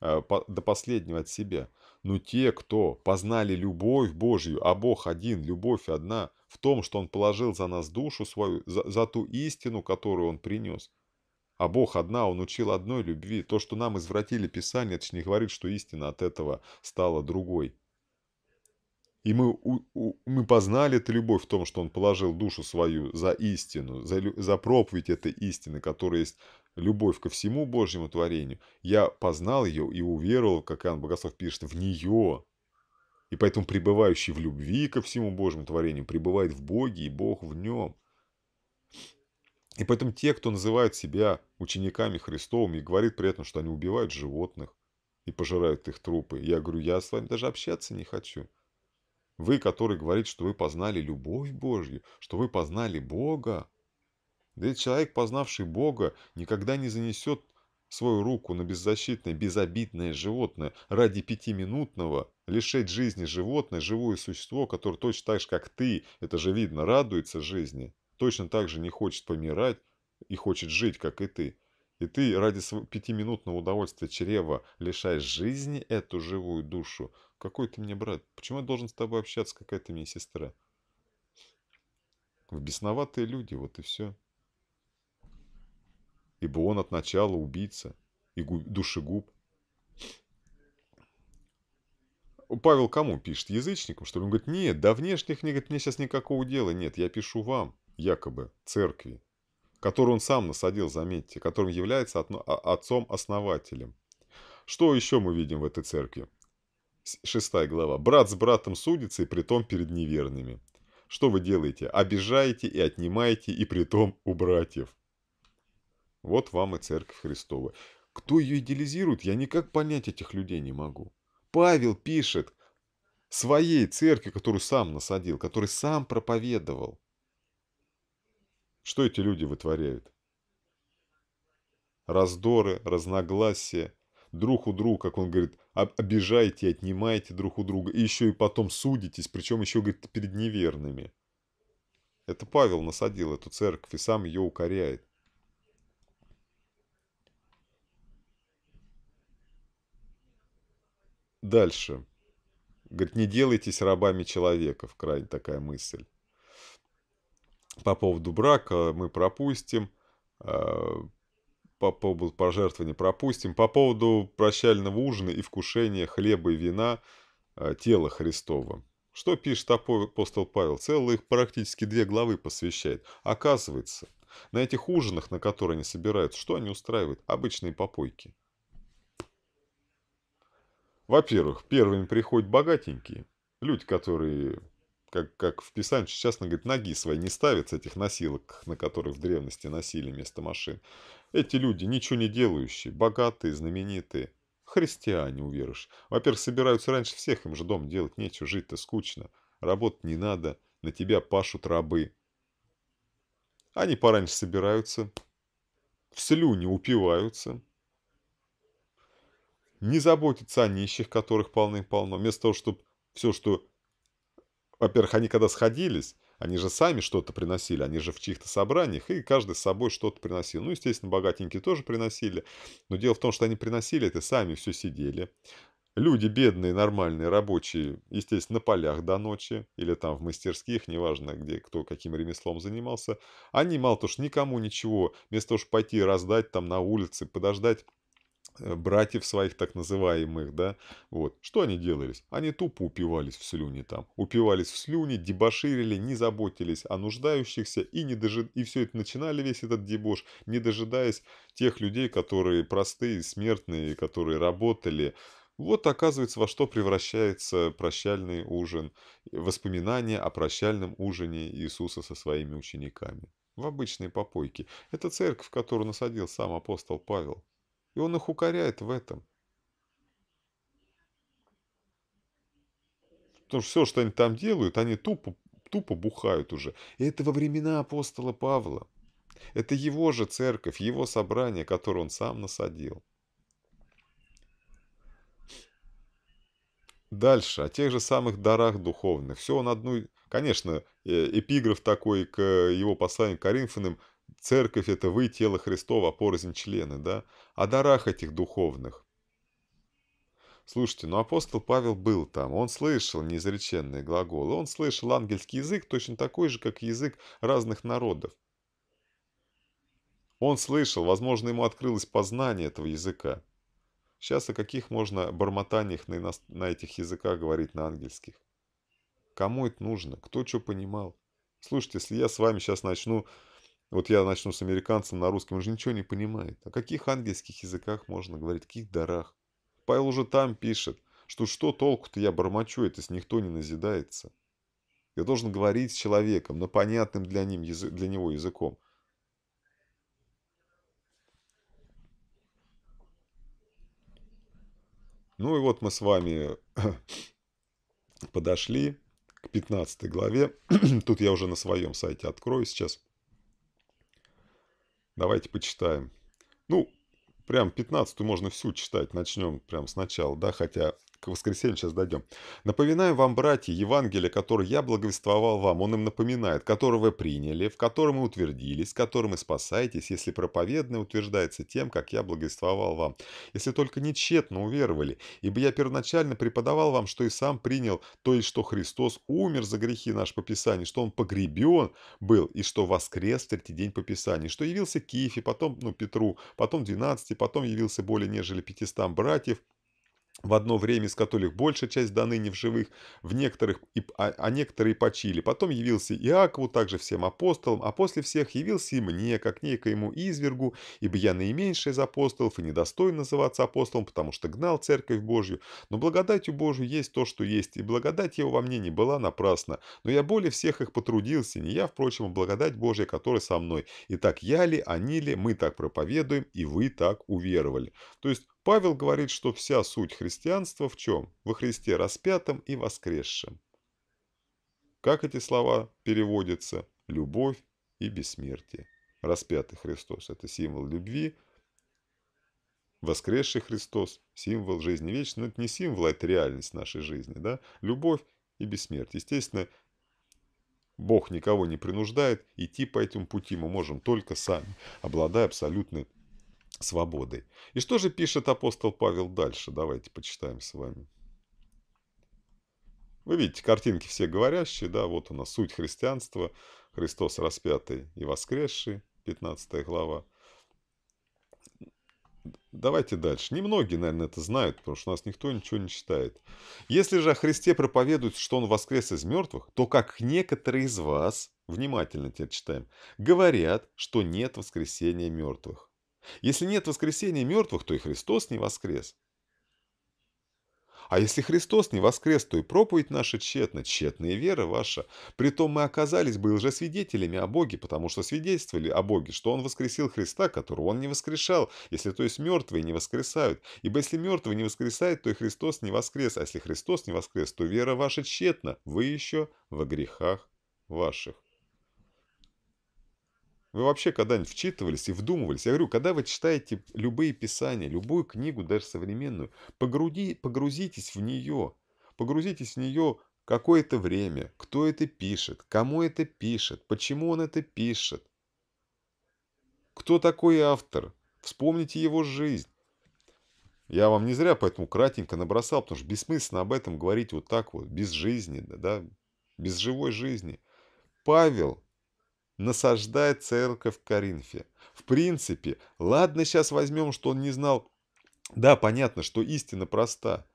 а, до последнего от себя. Но те, кто познали любовь Божью, а Бог один, любовь одна, в том, что Он положил за нас душу свою, за, за ту истину, которую Он принес – а Бог одна, Он учил одной любви. То, что нам извратили Писание, это не говорит, что истина от этого стала другой. И мы, у, у, мы познали эту любовь в том, что Он положил душу свою за истину, за, за проповедь этой истины, которая есть любовь ко всему Божьему творению. Я познал ее и уверовал, как Иоанн Богослов пишет, в нее. И поэтому пребывающий в любви ко всему Божьему творению пребывает в Боге, и Бог в нем. И поэтому те, кто называет себя учениками Христовыми и говорит при этом, что они убивают животных и пожирают их трупы, я говорю, я с вами даже общаться не хочу. Вы, которые говорите, что вы познали любовь Божью, что вы познали Бога, да и человек, познавший Бога, никогда не занесет свою руку на беззащитное, безобидное животное ради пятиминутного, лишать жизни животное, живое существо, которое точно так же, как ты, это же видно, радуется жизни, точно так же не хочет помирать и хочет жить, как и ты. И ты ради пятиминутного удовольствия чрева лишаешь жизни эту живую душу. Какой ты мне брат? Почему я должен с тобой общаться? Какая ты мне сестра? Бесноватые люди, вот и все. Ибо он от начала убийца и губ, душегуб. Павел кому пишет? Язычникам, что ли? Он говорит, нет, до внешних, мне, говорит, мне сейчас никакого дела нет, я пишу вам якобы, церкви, которую он сам насадил, заметьте, которым является а, отцом-основателем. Что еще мы видим в этой церкви? Шестая глава. «Брат с братом судится, и притом перед неверными». Что вы делаете? Обижаете и отнимаете, и притом у братьев. Вот вам и церковь Христова. Кто ее идеализирует, я никак понять этих людей не могу. Павел пишет своей церкви, которую сам насадил, который сам проповедовал. Что эти люди вытворяют? Раздоры, разногласия. Друг у друга, как он говорит, обижаете и отнимаете друг у друга. И еще и потом судитесь, причем еще, говорит, перед неверными. Это Павел насадил эту церковь и сам ее укоряет. Дальше. Говорит, не делайтесь рабами человека, в крайне такая мысль. По поводу брака мы пропустим. Э, по поводу пожертвований пропустим. По поводу прощального ужина и вкушения хлеба и вина э, тела Христова. Что пишет апостол Павел? Целых практически две главы посвящает. Оказывается, на этих ужинах, на которые они собираются, что они устраивают? Обычные попойки. Во-первых, первыми приходят богатенькие, люди, которые как, как в Писании, честно говорит, ноги свои не ставят с этих носилок, на которых в древности носили вместо машин. Эти люди, ничего не делающие, богатые, знаменитые, христиане, уверуешь. Во-первых, собираются раньше всех, им же дом делать нечего, жить-то скучно, работать не надо, на тебя пашут рабы. Они пораньше собираются, в слюне упиваются, не заботятся о нищих, которых полным-полно, вместо того, чтобы все, что во-первых, они когда сходились, они же сами что-то приносили, они же в чьих-то собраниях, и каждый с собой что-то приносил. Ну, естественно, богатенькие тоже приносили. Но дело в том, что они приносили это, сами все сидели. Люди бедные, нормальные, рабочие, естественно, на полях до ночи или там в мастерских, неважно, где кто каким ремеслом занимался. Они мало то, что никому ничего, вместо того, чтобы пойти раздать там на улице, подождать Э, братьев своих так называемых, да, вот, что они делались? Они тупо упивались в слюне там, упивались в слюне, дебоширили, не заботились о нуждающихся и, не дожи... и все это начинали, весь этот дебош, не дожидаясь тех людей, которые простые, смертные, которые работали, вот оказывается, во что превращается прощальный ужин, э, воспоминания о прощальном ужине Иисуса со своими учениками. В обычные попойки. Это церковь, которую насадил сам апостол Павел. И он их укоряет в этом. Потому что все, что они там делают, они тупо, тупо бухают уже. И это во времена апостола Павла. Это его же церковь, его собрание, которое он сам насадил. Дальше, о тех же самых дарах духовных. Все он одну... Конечно, э, эпиграф такой к э, его посланию к Коринфянам Церковь – это вы, тело Христова, порознь члены, да? О дарах этих духовных. Слушайте, ну апостол Павел был там, он слышал неизреченные глаголы, он слышал ангельский язык точно такой же, как язык разных народов. Он слышал, возможно, ему открылось познание этого языка. Сейчас о каких можно бормотаниях на, ино... на этих языках говорить, на ангельских? Кому это нужно? Кто что понимал? Слушайте, если я с вами сейчас начну вот я начну с американцем на русском, он же ничего не понимает. О каких ангельских языках можно говорить, каких дарах? Павел уже там пишет, что что толку-то я бормочу, это с никто не назидается. Я должен говорить с человеком, на понятным для, ним, для него языком. Ну и вот мы с вами <clears throat> подошли к 15 главе. <clears throat> Тут я уже на своем сайте открою сейчас. Давайте почитаем. Ну, прям 15 можно всю читать. Начнем прям сначала, да, хотя к воскресенью сейчас дойдем. Напоминаю вам, братья, Евангелие, которое я благовествовал вам, он им напоминает, которого вы приняли, в котором вы утвердились, которым вы спасаетесь, если проповедное утверждается тем, как я благовествовал вам. Если только не тщетно уверовали, ибо я первоначально преподавал вам, что и сам принял, то есть, что Христос умер за грехи наши по Писанию, что он погребен был, и что воскрес в третий день по Писанию, что явился Киефе, потом, ну, Петру, потом 12, потом явился более нежели 500 братьев, в одно время из которых большая часть до не в живых, в некоторых, и, а, а некоторые почили. Потом явился Иакову, также всем апостолам, а после всех явился и мне, как некоему извергу, ибо я наименьший из апостолов и недостоин называться апостолом, потому что гнал церковь Божью. Но благодатью Божью есть то, что есть, и благодать его во мне не была напрасна. Но я более всех их потрудился, не я, впрочем, а благодать Божья, которая со мной. И так я ли, они ли, мы так проповедуем, и вы так уверовали. То есть Павел говорит, что вся суть христианства в чем? Во Христе распятом и воскресшем. Как эти слова переводятся? Любовь и бессмертие. Распятый Христос – это символ любви, воскресший Христос – символ жизни вечной. Но это не символ, а это реальность нашей жизни. Да? Любовь и бессмертие. Естественно, Бог никого не принуждает, идти по этому пути мы можем только сами, обладая абсолютной свободой. И что же пишет апостол Павел дальше? Давайте почитаем с вами. Вы видите, картинки все говорящие, да, вот у нас суть христианства, Христос распятый и воскресший, 15 глава. Давайте дальше. Немногие, наверное, это знают, потому что у нас никто ничего не читает. Если же о Христе проповедуют, что Он воскрес из мертвых, то как некоторые из вас, внимательно теперь читаем, говорят, что нет воскресения мертвых. Если нет воскресения мертвых, то и Христос не воскрес. А если Христос не воскрес, то и проповедь наша тщетна, тщетна и вера ваша. Притом мы оказались бы свидетелями о Боге, потому что свидетельствовали о Боге, что Он воскресил Христа, которого Он не воскрешал, если то есть мертвые не воскресают. Ибо если мертвые не воскресают, то и Христос не воскрес, а если Христос не воскрес, то вера ваша тщетна, вы еще во грехах ваших. Вы вообще когда-нибудь вчитывались и вдумывались? Я говорю, когда вы читаете любые писания, любую книгу, даже современную, погрузи, погрузитесь в нее. Погрузитесь в нее какое-то время. Кто это пишет? Кому это пишет? Почему он это пишет? Кто такой автор? Вспомните его жизнь. Я вам не зря поэтому кратенько набросал, потому что бессмысленно об этом говорить вот так вот, без жизни, да, без живой жизни. Павел насаждает церковь в Коринфе. В принципе, ладно, сейчас возьмем, что он не знал. Да, понятно, что истина проста.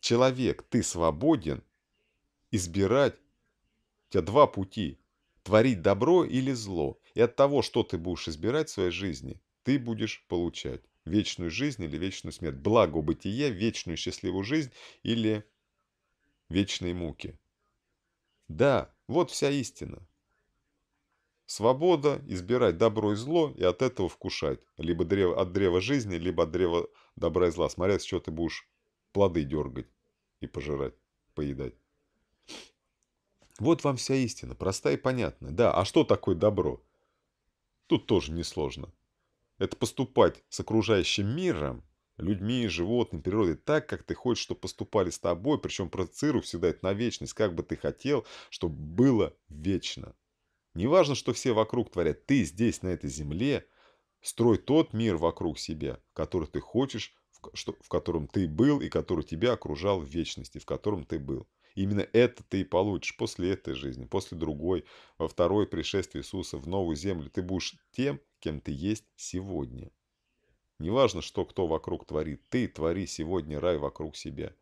Человек, ты свободен избирать. У тебя два пути. Творить добро или зло. И от того, что ты будешь избирать в своей жизни, ты будешь получать вечную жизнь или вечную смерть, благо бытия, вечную счастливую жизнь или вечные муки. Да, вот вся истина. Свобода – избирать добро и зло и от этого вкушать. Либо древо, от древа жизни, либо от древа добра и зла, смотря с чего ты будешь плоды дергать и пожирать, поедать. Вот вам вся истина, простая и понятная. Да, а что такое добро? Тут тоже несложно. Это поступать с окружающим миром, людьми, животными, природой так, как ты хочешь, чтобы поступали с тобой, причем проецируй всегда это на вечность, как бы ты хотел, чтобы было вечно. Неважно, что все вокруг творят, ты здесь, на этой земле, строй тот мир вокруг себя, который ты хочешь, в, что, в котором ты был и который тебя окружал в вечности, в котором ты был. Именно это ты и получишь после этой жизни, после другой, во второе пришествие Иисуса в новую землю. Ты будешь тем, кем ты есть сегодня. Неважно, что кто вокруг творит, ты твори сегодня рай вокруг себя.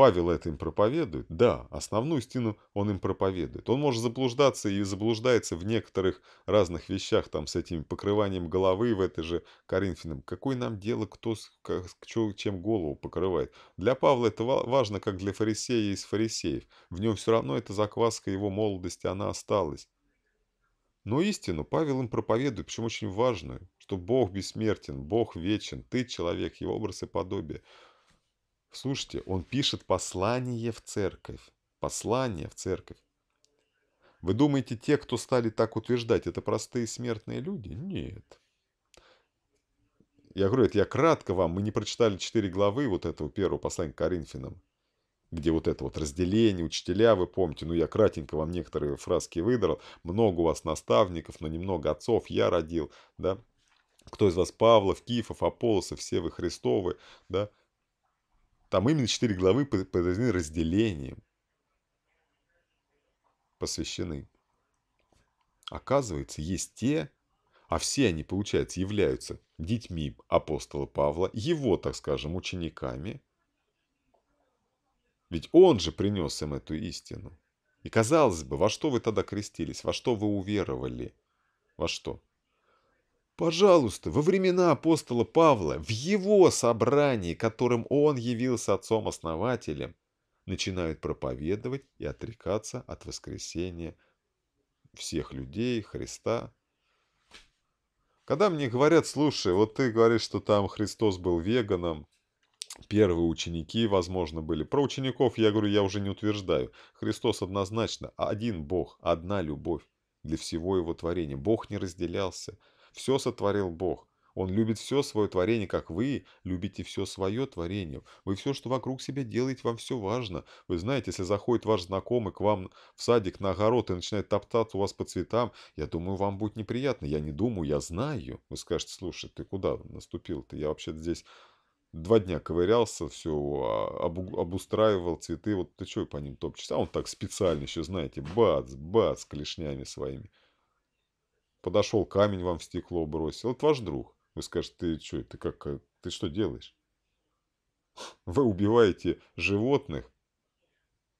Павел это им проповедует? Да, основную истину он им проповедует. Он может заблуждаться и заблуждается в некоторых разных вещах, там, с этим покрыванием головы в этой же Коринфянам. Какое нам дело, кто как, чем голову покрывает? Для Павла это важно, как для фарисея из фарисеев. В нем все равно эта закваска его молодости, она осталась. Но истину Павел им проповедует, причем очень важную, что Бог бессмертен, Бог вечен, ты человек, его образ и подобие – Слушайте, он пишет послание в церковь. Послание в церковь. Вы думаете, те, кто стали так утверждать, это простые смертные люди? Нет. Я говорю, это я кратко вам, мы не прочитали четыре главы вот этого первого послания к Коринфянам, где вот это вот разделение, учителя, вы помните, ну я кратенько вам некоторые фразки выдрал, много у вас наставников, но немного отцов я родил, да, кто из вас Павлов, Кифов, Аполосов, все вы Христовы, да, там именно четыре главы подразделены разделением. Посвящены. Оказывается, есть те, а все они, получается, являются детьми апостола Павла, его, так скажем, учениками. Ведь он же принес им эту истину. И казалось бы, во что вы тогда крестились, во что вы уверовали, во что? Пожалуйста, во времена апостола Павла, в его собрании, которым он явился отцом-основателем, начинают проповедовать и отрекаться от воскресения всех людей, Христа. Когда мне говорят, слушай, вот ты говоришь, что там Христос был веганом, первые ученики, возможно, были. Про учеников, я говорю, я уже не утверждаю. Христос однозначно один Бог, одна любовь для всего его творения. Бог не разделялся. Все сотворил Бог. Он любит все свое творение, как вы любите все свое творение. Вы все, что вокруг себя делаете, вам все важно. Вы знаете, если заходит ваш знакомый к вам в садик, на огород и начинает топтаться у вас по цветам, я думаю, вам будет неприятно. Я не думаю, я знаю. Вы скажете, слушай, ты куда наступил-то? Я вообще здесь два дня ковырялся, все а, обустраивал цветы. Вот ты что по ним топчешься? А он так специально еще, знаете, бац, бац, клешнями своими подошел, камень вам в стекло бросил. Это ваш друг. Вы скажете, ты что, ты как, э, ты что делаешь? <laughs> Вы убиваете животных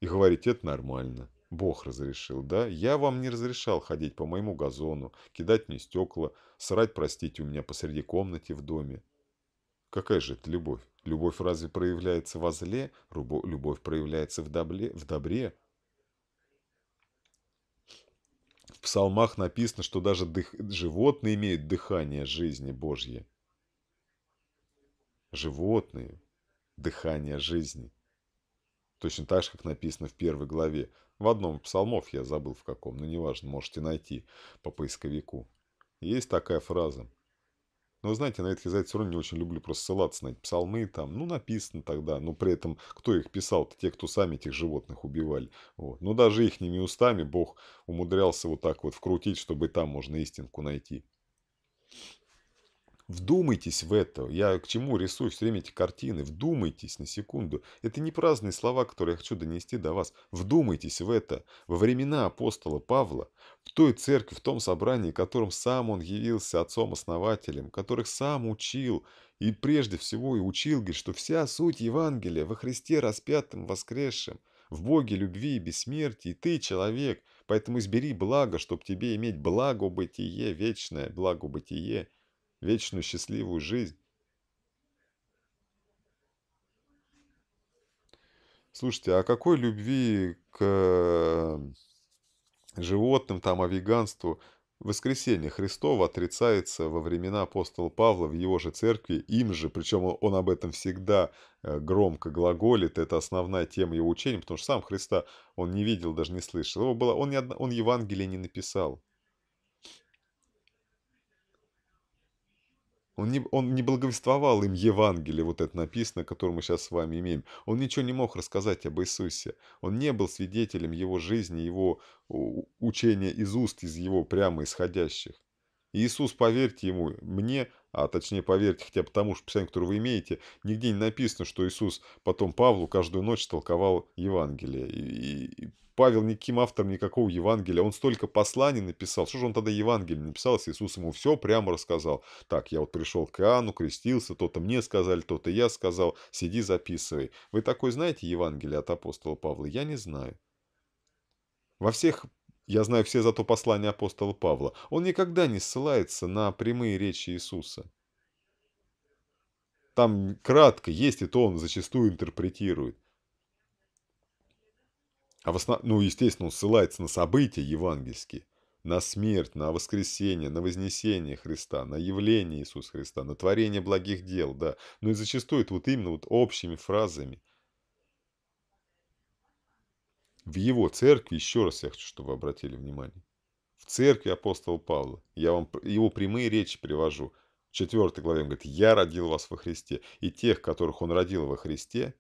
и говорите, это нормально. Бог разрешил, да? Я вам не разрешал ходить по моему газону, кидать мне стекла, срать, простите, у меня посреди комнаты в доме. Какая же это любовь? Любовь разве проявляется во зле? Любовь проявляется в, добре в добре. в псалмах написано, что даже дых... животные имеют дыхание жизни Божьей. Животные. Дыхание жизни. Точно так же, как написано в первой главе. В одном псалмов, я забыл в каком, но неважно, можете найти по поисковику. Есть такая фраза – но, знаете, на это я все равно не очень люблю просто ссылаться на эти псалмы, там, ну, написано тогда, но при этом кто их писал-то? Те, кто сами этих животных убивали. Вот. Но даже ихними устами Бог умудрялся вот так вот вкрутить, чтобы там можно истинку найти. Вдумайтесь в это. Я к чему рисую все время эти картины. Вдумайтесь на секунду. Это не праздные слова, которые я хочу донести до вас. Вдумайтесь в это. Во времена апостола Павла, в той церкви, в том собрании, которым сам он явился отцом-основателем, которых сам учил, и прежде всего и учил, говорит, что вся суть Евангелия во Христе распятым, воскресшим, в Боге любви и бессмертии, ты человек, поэтому избери благо, чтобы тебе иметь благо бытие, вечное благо бытие – вечную счастливую жизнь. Слушайте, а какой любви к э, животным, там, о веганству воскресение Христова отрицается во времена апостола Павла в его же церкви, им же, причем он об этом всегда э, громко глаголит, это основная тема его учения, потому что сам Христа он не видел, даже не слышал, его было, он, не он Евангелие не написал, Он не, он не благовествовал им Евангелие, вот это написано, которое мы сейчас с вами имеем. Он ничего не мог рассказать об Иисусе. Он не был свидетелем его жизни, его учения из уст, из его прямо исходящих. Иисус, поверьте ему, мне, а точнее поверьте хотя бы тому же писанию, которое вы имеете, нигде не написано, что Иисус потом Павлу каждую ночь толковал Евангелие. И, Павел никаким автором никакого Евангелия, он столько посланий написал. Что же он тогда Евангелие написал, если Иисус ему все прямо рассказал? Так, я вот пришел к Иоанну, крестился, то-то мне сказали, то-то я сказал, сиди записывай. Вы такой знаете Евангелие от апостола Павла? Я не знаю. Во всех я знаю все зато послания апостола Павла. Он никогда не ссылается на прямые речи Иисуса. Там кратко есть, и то он зачастую интерпретирует. А в основ... Ну, естественно, он ссылается на события евангельские, на смерть, на воскресение, на вознесение Христа, на явление Иисуса Христа, на творение благих дел, да. Но ну, и зачастую это вот именно вот общими фразами – в его церкви, еще раз я хочу, чтобы вы обратили внимание, в церкви апостола Павла, я вам его прямые речи привожу, в 4 главе он говорит, «Я родил вас во Христе». И тех, которых он родил во Христе,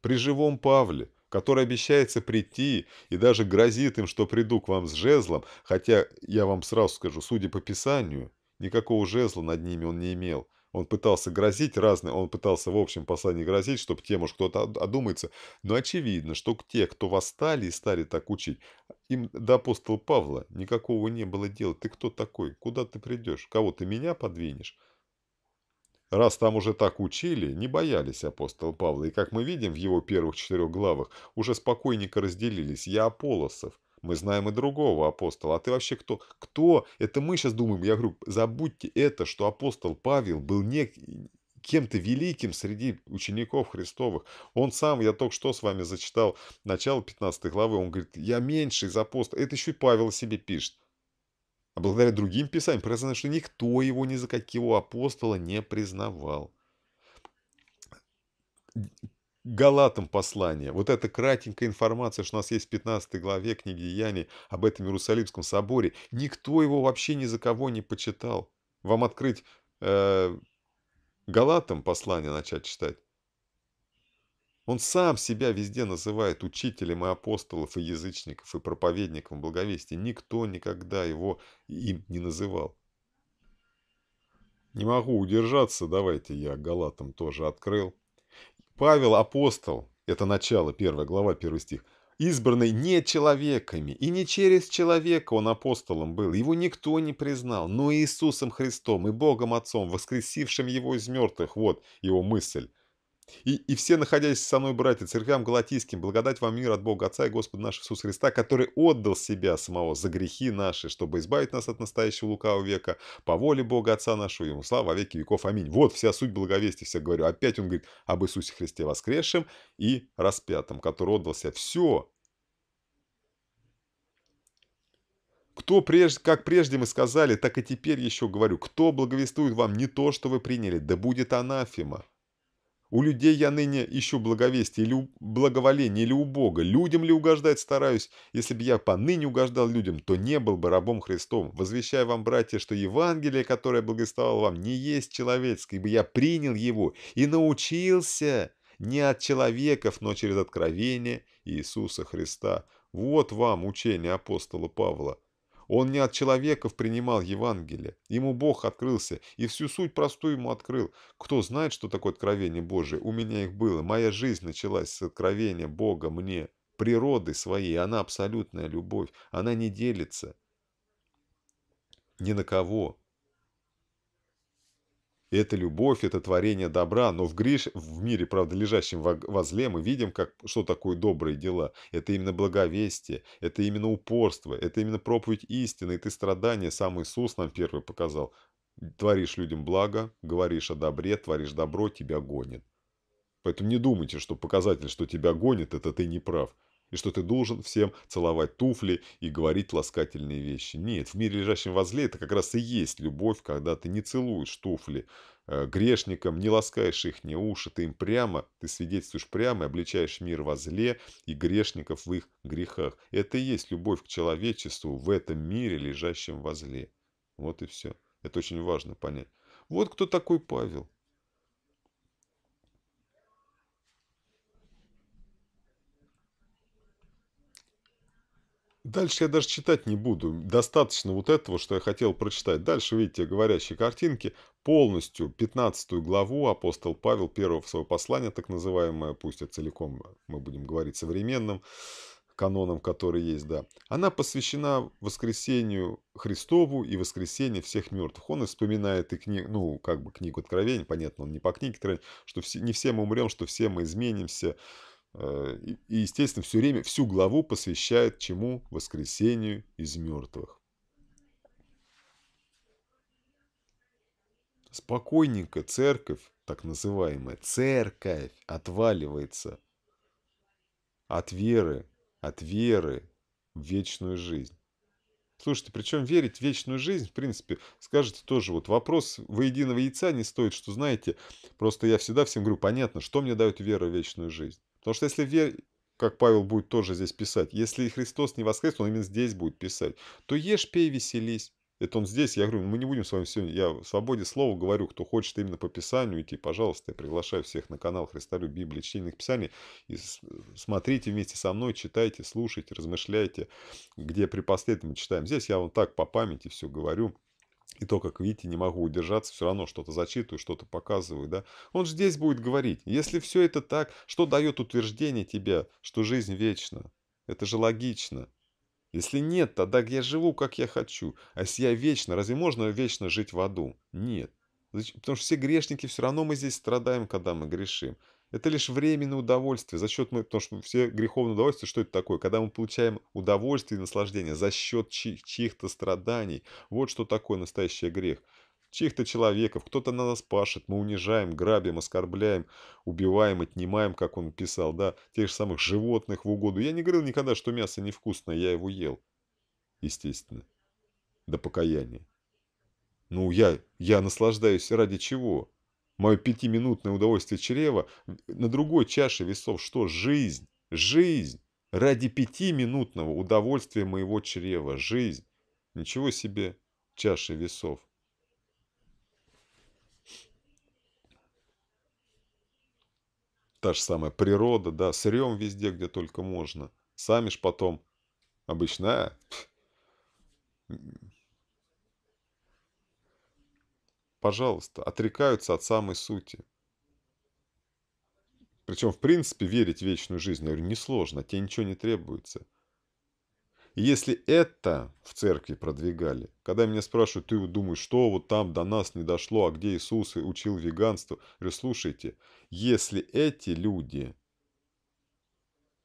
при живом Павле, который обещается прийти и даже грозит им, что приду к вам с жезлом, хотя, я вам сразу скажу, судя по Писанию, никакого жезла над ними он не имел – он пытался грозить разные, он пытался в общем послании грозить, чтобы тем уж кто-то одумается. Но очевидно, что те, кто восстали и стали так учить, им до апостола Павла никакого не было дела. Ты кто такой? Куда ты придешь? Кого ты меня подвинешь? Раз там уже так учили, не боялись апостола Павла, и, как мы видим в его первых четырех главах, уже спокойненько разделились «я Аполосов», мы знаем и другого апостола. А ты вообще кто? Кто? Это мы сейчас думаем. Я говорю, забудьте это, что апостол Павел был не кем-то великим среди учеников Христовых. Он сам, я только что с вами зачитал начало 15 главы, он говорит, я меньше из апостола. Это еще и Павел себе пишет. А благодаря другим писаниям произошло, что никто его ни за какого апостола не признавал Галатам послание. Вот эта кратенькая информация, что у нас есть в 15 главе книги Яни об этом Иерусалимском соборе. Никто его вообще ни за кого не почитал. Вам открыть э, Галатам послание, начать читать. Он сам себя везде называет учителем и апостолов, и язычников, и проповедником благовестия. Никто никогда его им не называл. Не могу удержаться, давайте я Галатам тоже открыл. Павел апостол, это начало, первая глава, первый стих, избранный не человеками, и не через человека он апостолом был, его никто не признал, но Иисусом Христом и Богом Отцом, воскресившим его из мертвых, вот его мысль. И, и все, находясь со мной, братья, церквям галатийским, благодать вам мир от Бога Отца и Господа нашего Иисуса Христа, который отдал себя самого за грехи наши, чтобы избавить нас от настоящего лукавого века, по воле Бога Отца нашего, Ему слава во веки веков. Аминь. Вот вся суть благовестия, все говорю. Опять он говорит об Иисусе Христе воскресшем и распятом, который отдал себя. Все. Кто прежде, как прежде мы сказали, так и теперь еще говорю, кто благовествует вам не то, что вы приняли, да будет анафема. У людей я ныне ищу благовестие или благоволение, или у Бога. Людям ли угождать стараюсь? Если бы я поныне угождал людям, то не был бы рабом Христом. Возвещаю вам, братья, что Евангелие, которое благоставал вам, не есть человеческое, ибо я принял его и научился не от человеков, но через откровение Иисуса Христа. Вот вам учение апостола Павла. Он не от человеков принимал Евангелие. Ему Бог открылся, и всю суть простую ему открыл. Кто знает, что такое откровение Божие? У меня их было. Моя жизнь началась с откровения Бога мне, природы своей. Она абсолютная любовь. Она не делится ни на кого. Это любовь, это творение добра, но в, Гриш, в мире, правда, лежащем возле, мы видим, как, что такое добрые дела. Это именно благовестие, это именно упорство, это именно проповедь истины, это страдания. Сам Иисус нам первый показал. Творишь людям благо, говоришь о добре, творишь добро, тебя гонит. Поэтому не думайте, что показатель, что тебя гонит, это ты не прав и что ты должен всем целовать туфли и говорить ласкательные вещи. Нет, в мире лежащем возле это как раз и есть любовь, когда ты не целуешь туфли э, грешникам, не ласкаешь их не уши, ты им прямо, ты свидетельствуешь прямо и обличаешь мир во зле и грешников в их грехах. Это и есть любовь к человечеству в этом мире, лежащем во зле. Вот и все. Это очень важно понять. Вот кто такой Павел. Дальше я даже читать не буду. Достаточно вот этого, что я хотел прочитать. Дальше видите говорящие картинки. Полностью 15 главу апостол Павел первого своего послания, так называемое, пусть и целиком мы будем говорить современным каноном, который есть, да. Она посвящена воскресению Христову и воскресению всех мертвых. Он вспоминает и книгу, ну, как бы книгу Откровений, понятно, он не по книге Откровений, что все, не все мы умрем, что все мы изменимся, Э, и, естественно, все время, всю главу посвящает чему? Воскресению из мертвых. Спокойненько церковь, так называемая церковь, отваливается от веры, от веры в вечную жизнь. Слушайте, причем верить в вечную жизнь, в принципе, скажете тоже, вот вопрос во воединого яйца не стоит, что знаете, просто я всегда всем говорю, понятно, что мне дает вера в вечную жизнь. Потому что если верь, как Павел будет тоже здесь писать, если Христос не воскрес, он именно здесь будет писать, то ешь, пей, веселись. Это он здесь, я говорю, мы не будем с вами сегодня, я в свободе слова говорю, кто хочет именно по Писанию идти, пожалуйста, я приглашаю всех на канал Христолюб Библии, чтение Писаний, и смотрите вместе со мной, читайте, слушайте, размышляйте, где при последнем читаем. Здесь я вот так по памяти все говорю, и то, как видите, не могу удержаться, все равно что-то зачитываю, что-то показываю, да. Он же здесь будет говорить, если все это так, что дает утверждение тебе, что жизнь вечна? Это же логично. Если нет, тогда я живу, как я хочу. А если я вечно, разве можно вечно жить в аду? Нет. Потому что все грешники, все равно мы здесь страдаем, когда мы грешим. Это лишь временное удовольствие за счет, мы потому что все греховные удовольствия, что это такое? Когда мы получаем удовольствие и наслаждение за счет чьих- чьих-то страданий. Вот что такое настоящий грех. Чьих-то человеков, кто-то на нас пашет, мы унижаем, грабим, оскорбляем, убиваем, отнимаем, как он писал, да, тех же самых животных в угоду. Я не говорил никогда, что мясо невкусное, я его ел, естественно, до покаяния. Ну, я, я наслаждаюсь ради чего? мое пятиминутное удовольствие чрева, на другой чаше весов что? Жизнь, жизнь, ради пятиминутного удовольствия моего чрева, жизнь. Ничего себе, чаши весов. Та же самая природа, да, сырем везде, где только можно. Сами ж потом обычно, пожалуйста, отрекаются от самой сути. Причем, в принципе, верить в вечную жизнь, я говорю, несложно, тебе ничего не требуется. И если это в церкви продвигали, когда меня спрашивают, ты думаешь, что вот там до нас не дошло, а где Иисус учил веганству? Я говорю, слушайте, если эти люди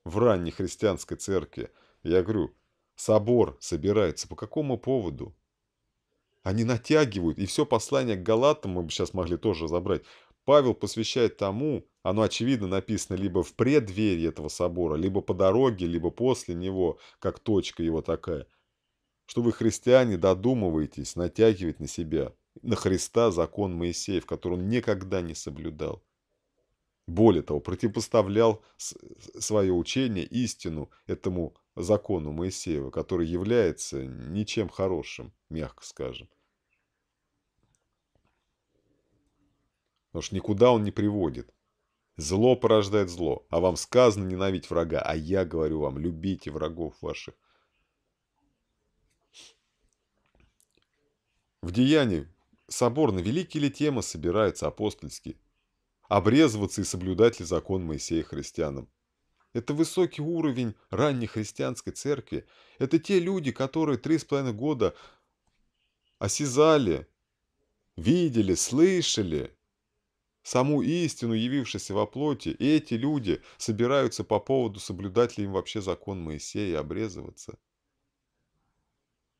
в ранней христианской церкви, я говорю, собор собирается, по какому поводу? Они натягивают, и все послание к Галатам мы бы сейчас могли тоже забрать. Павел посвящает тому, оно очевидно написано либо в преддверии этого собора, либо по дороге, либо после него, как точка его такая, что вы, христиане, додумываетесь натягивать на себя, на Христа закон Моисеев, который он никогда не соблюдал. Более того, противопоставлял свое учение, истину этому закону Моисеева, который является ничем хорошим, мягко скажем. Потому что никуда он не приводит. Зло порождает зло, а вам сказано ненавидеть врага, а я говорю вам, любите врагов ваших. В деянии соборно великие ли темы собираются апостольские? Обрезываться и соблюдать ли закон Моисея христианам? Это высокий уровень ранней христианской церкви. Это те люди, которые три с половиной года осязали, видели, слышали саму истину, явившуюся во плоти. И эти люди собираются по поводу, соблюдать ли им вообще закон Моисея и обрезываться.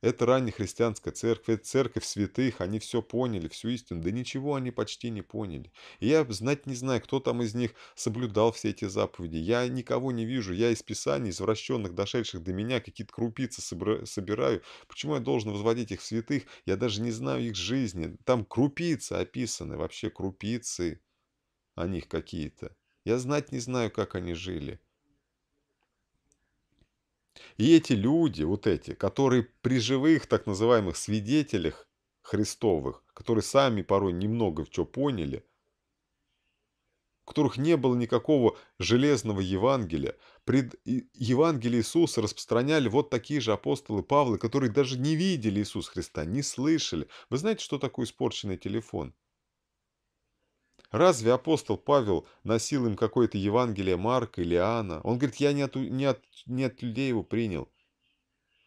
Это раннехристианская церковь, это церковь святых, они все поняли, всю истину. Да ничего они почти не поняли. И я знать не знаю, кто там из них соблюдал все эти заповеди. Я никого не вижу. Я из Писаний, извращенных, дошедших до меня, какие-то крупицы собираю. Почему я должен возводить их в святых? Я даже не знаю их жизни. Там крупицы описаны, вообще крупицы о а них какие-то. Я знать не знаю, как они жили. И эти люди, вот эти, которые при живых так называемых свидетелях Христовых, которые сами порой немного в что поняли, у которых не было никакого железного Евангелия, пред Евангелие Иисуса распространяли вот такие же апостолы Павла, которые даже не видели Иисуса Христа, не слышали. Вы знаете, что такое испорченный телефон? Разве апостол Павел носил им какое-то Евангелие Марка или Иоанна? Он говорит, я не от, не, от, не от людей его принял.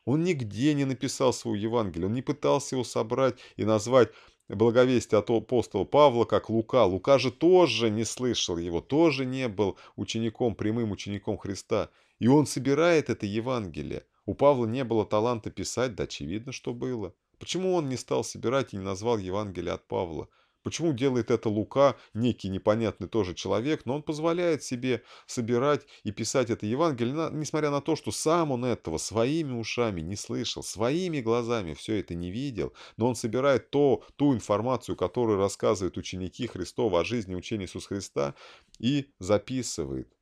Он нигде не написал свое Евангелие, он не пытался его собрать и назвать благовестие от апостола Павла, как Лука. Лука же тоже не слышал его, тоже не был учеником, прямым учеником Христа. И он собирает это Евангелие. У Павла не было таланта писать, да очевидно, что было. Почему он не стал собирать и не назвал Евангелие от Павла? Почему делает это Лука, некий непонятный тоже человек, но он позволяет себе собирать и писать это Евангелие, несмотря на то, что сам он этого своими ушами не слышал, своими глазами все это не видел, но он собирает то, ту информацию, которую рассказывают ученики Христова о жизни учения Иисуса Христа и записывает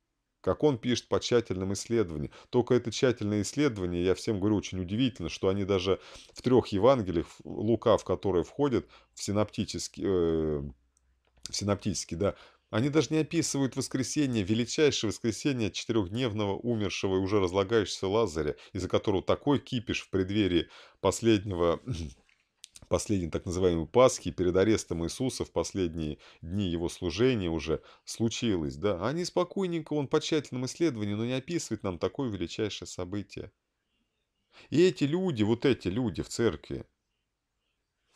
как он пишет по тщательным исследованиям. Только это тщательное исследование, я всем говорю, очень удивительно, что они даже в трех Евангелиях, Лука, в которые входят в синаптический, э, в синаптический, да, они даже не описывают воскресенье, величайшее воскресенье четырехдневного умершего и уже разлагающегося Лазаря, из-за которого такой кипиш в преддверии последнего последней так называемой Пасхи, перед арестом Иисуса в последние дни его служения уже случилось, да, а не спокойненько он по тщательному исследованию, но не описывает нам такое величайшее событие. И эти люди, вот эти люди в церкви,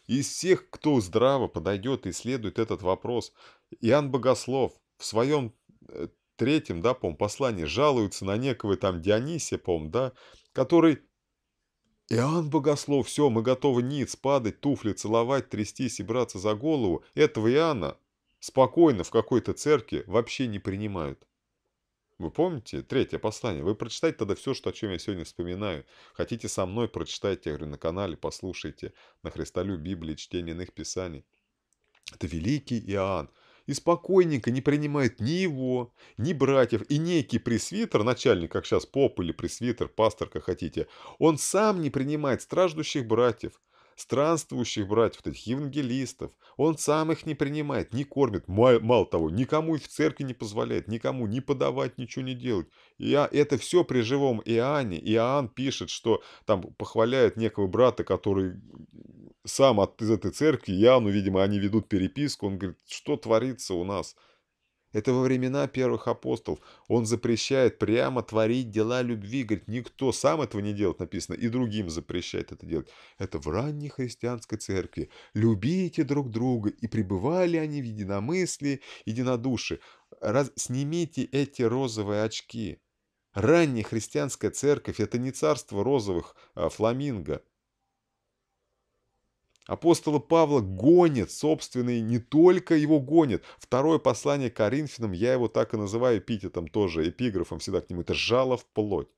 из всех, кто здраво подойдет и исследует этот вопрос, Иоанн Богослов в своем э, третьем, да, по послании жалуется на некого там Дионисия, по да, который «Иоанн Богослов, все, мы готовы ниц, падать, туфли, целовать, трястись и браться за голову. Этого Иоанна спокойно в какой-то церкви вообще не принимают». Вы помните третье послание? Вы прочитайте тогда все, что, о чем я сегодня вспоминаю. Хотите со мной, прочитайте, я говорю, на канале, послушайте, на Христолю Библии, чтение иных писаний. Это великий Иоанн, и спокойненько не принимает ни его, ни братьев, и некий пресвитер, начальник, как сейчас поп или пресвитер, пастор, как хотите, он сам не принимает страждущих братьев, странствующих братьев, вот этих евангелистов. Он сам их не принимает, не кормит, мало того, никому их в церкви не позволяет, никому не подавать, ничего не делать. И это все при живом Иоанне. Иоанн пишет, что там похваляет некого брата, который сам от, из этой церкви, Иоанну, видимо, они ведут переписку, он говорит, что творится у нас – это во времена первых апостолов. Он запрещает прямо творить дела любви. Говорит, никто сам этого не делает, написано, и другим запрещает это делать. Это в ранней христианской церкви. Любите друг друга, и пребывали они в единомыслии, единодушии. Раз... Снимите эти розовые очки. Ранняя христианская церковь – это не царство розовых а, фламинго. Апостола Павла гонит, собственный, не только его гонит. Второе послание Коринфянам, я его так и называю эпитетом тоже, эпиграфом всегда к нему, это жало в плоть.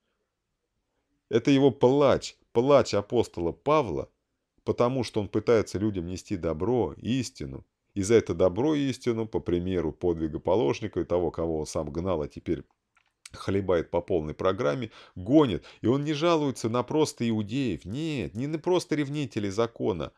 Это его плач, плач апостола Павла, потому что он пытается людям нести добро, истину. И за это добро и истину, по примеру подвига положника и того, кого он сам гнал, а теперь хлебает по полной программе, гонит. И он не жалуется на просто иудеев. Нет, не на просто ревнителей закона,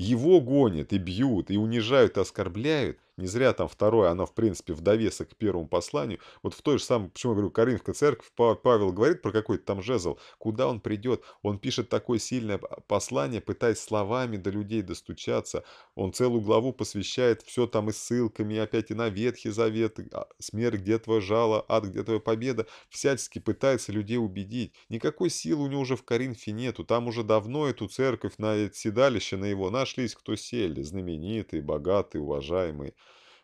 его гонят и бьют, и унижают, и оскорбляют, не зря там второе, оно, в принципе, в довесок к первому посланию. Вот в той же самой, почему я говорю, коринфская церковь, Павел говорит про какой-то там жезл, куда он придет. Он пишет такое сильное послание, пытаясь словами до людей достучаться. Он целую главу посвящает все там и ссылками, и опять и на Ветхий Завет, а, смерть, где твое жало, ад, где твоя победа. Всячески пытается людей убедить. Никакой силы у него уже в Коринфе нету. Там уже давно эту церковь на это седалище на его нашлись, кто сели, знаменитые, богатые, уважаемые.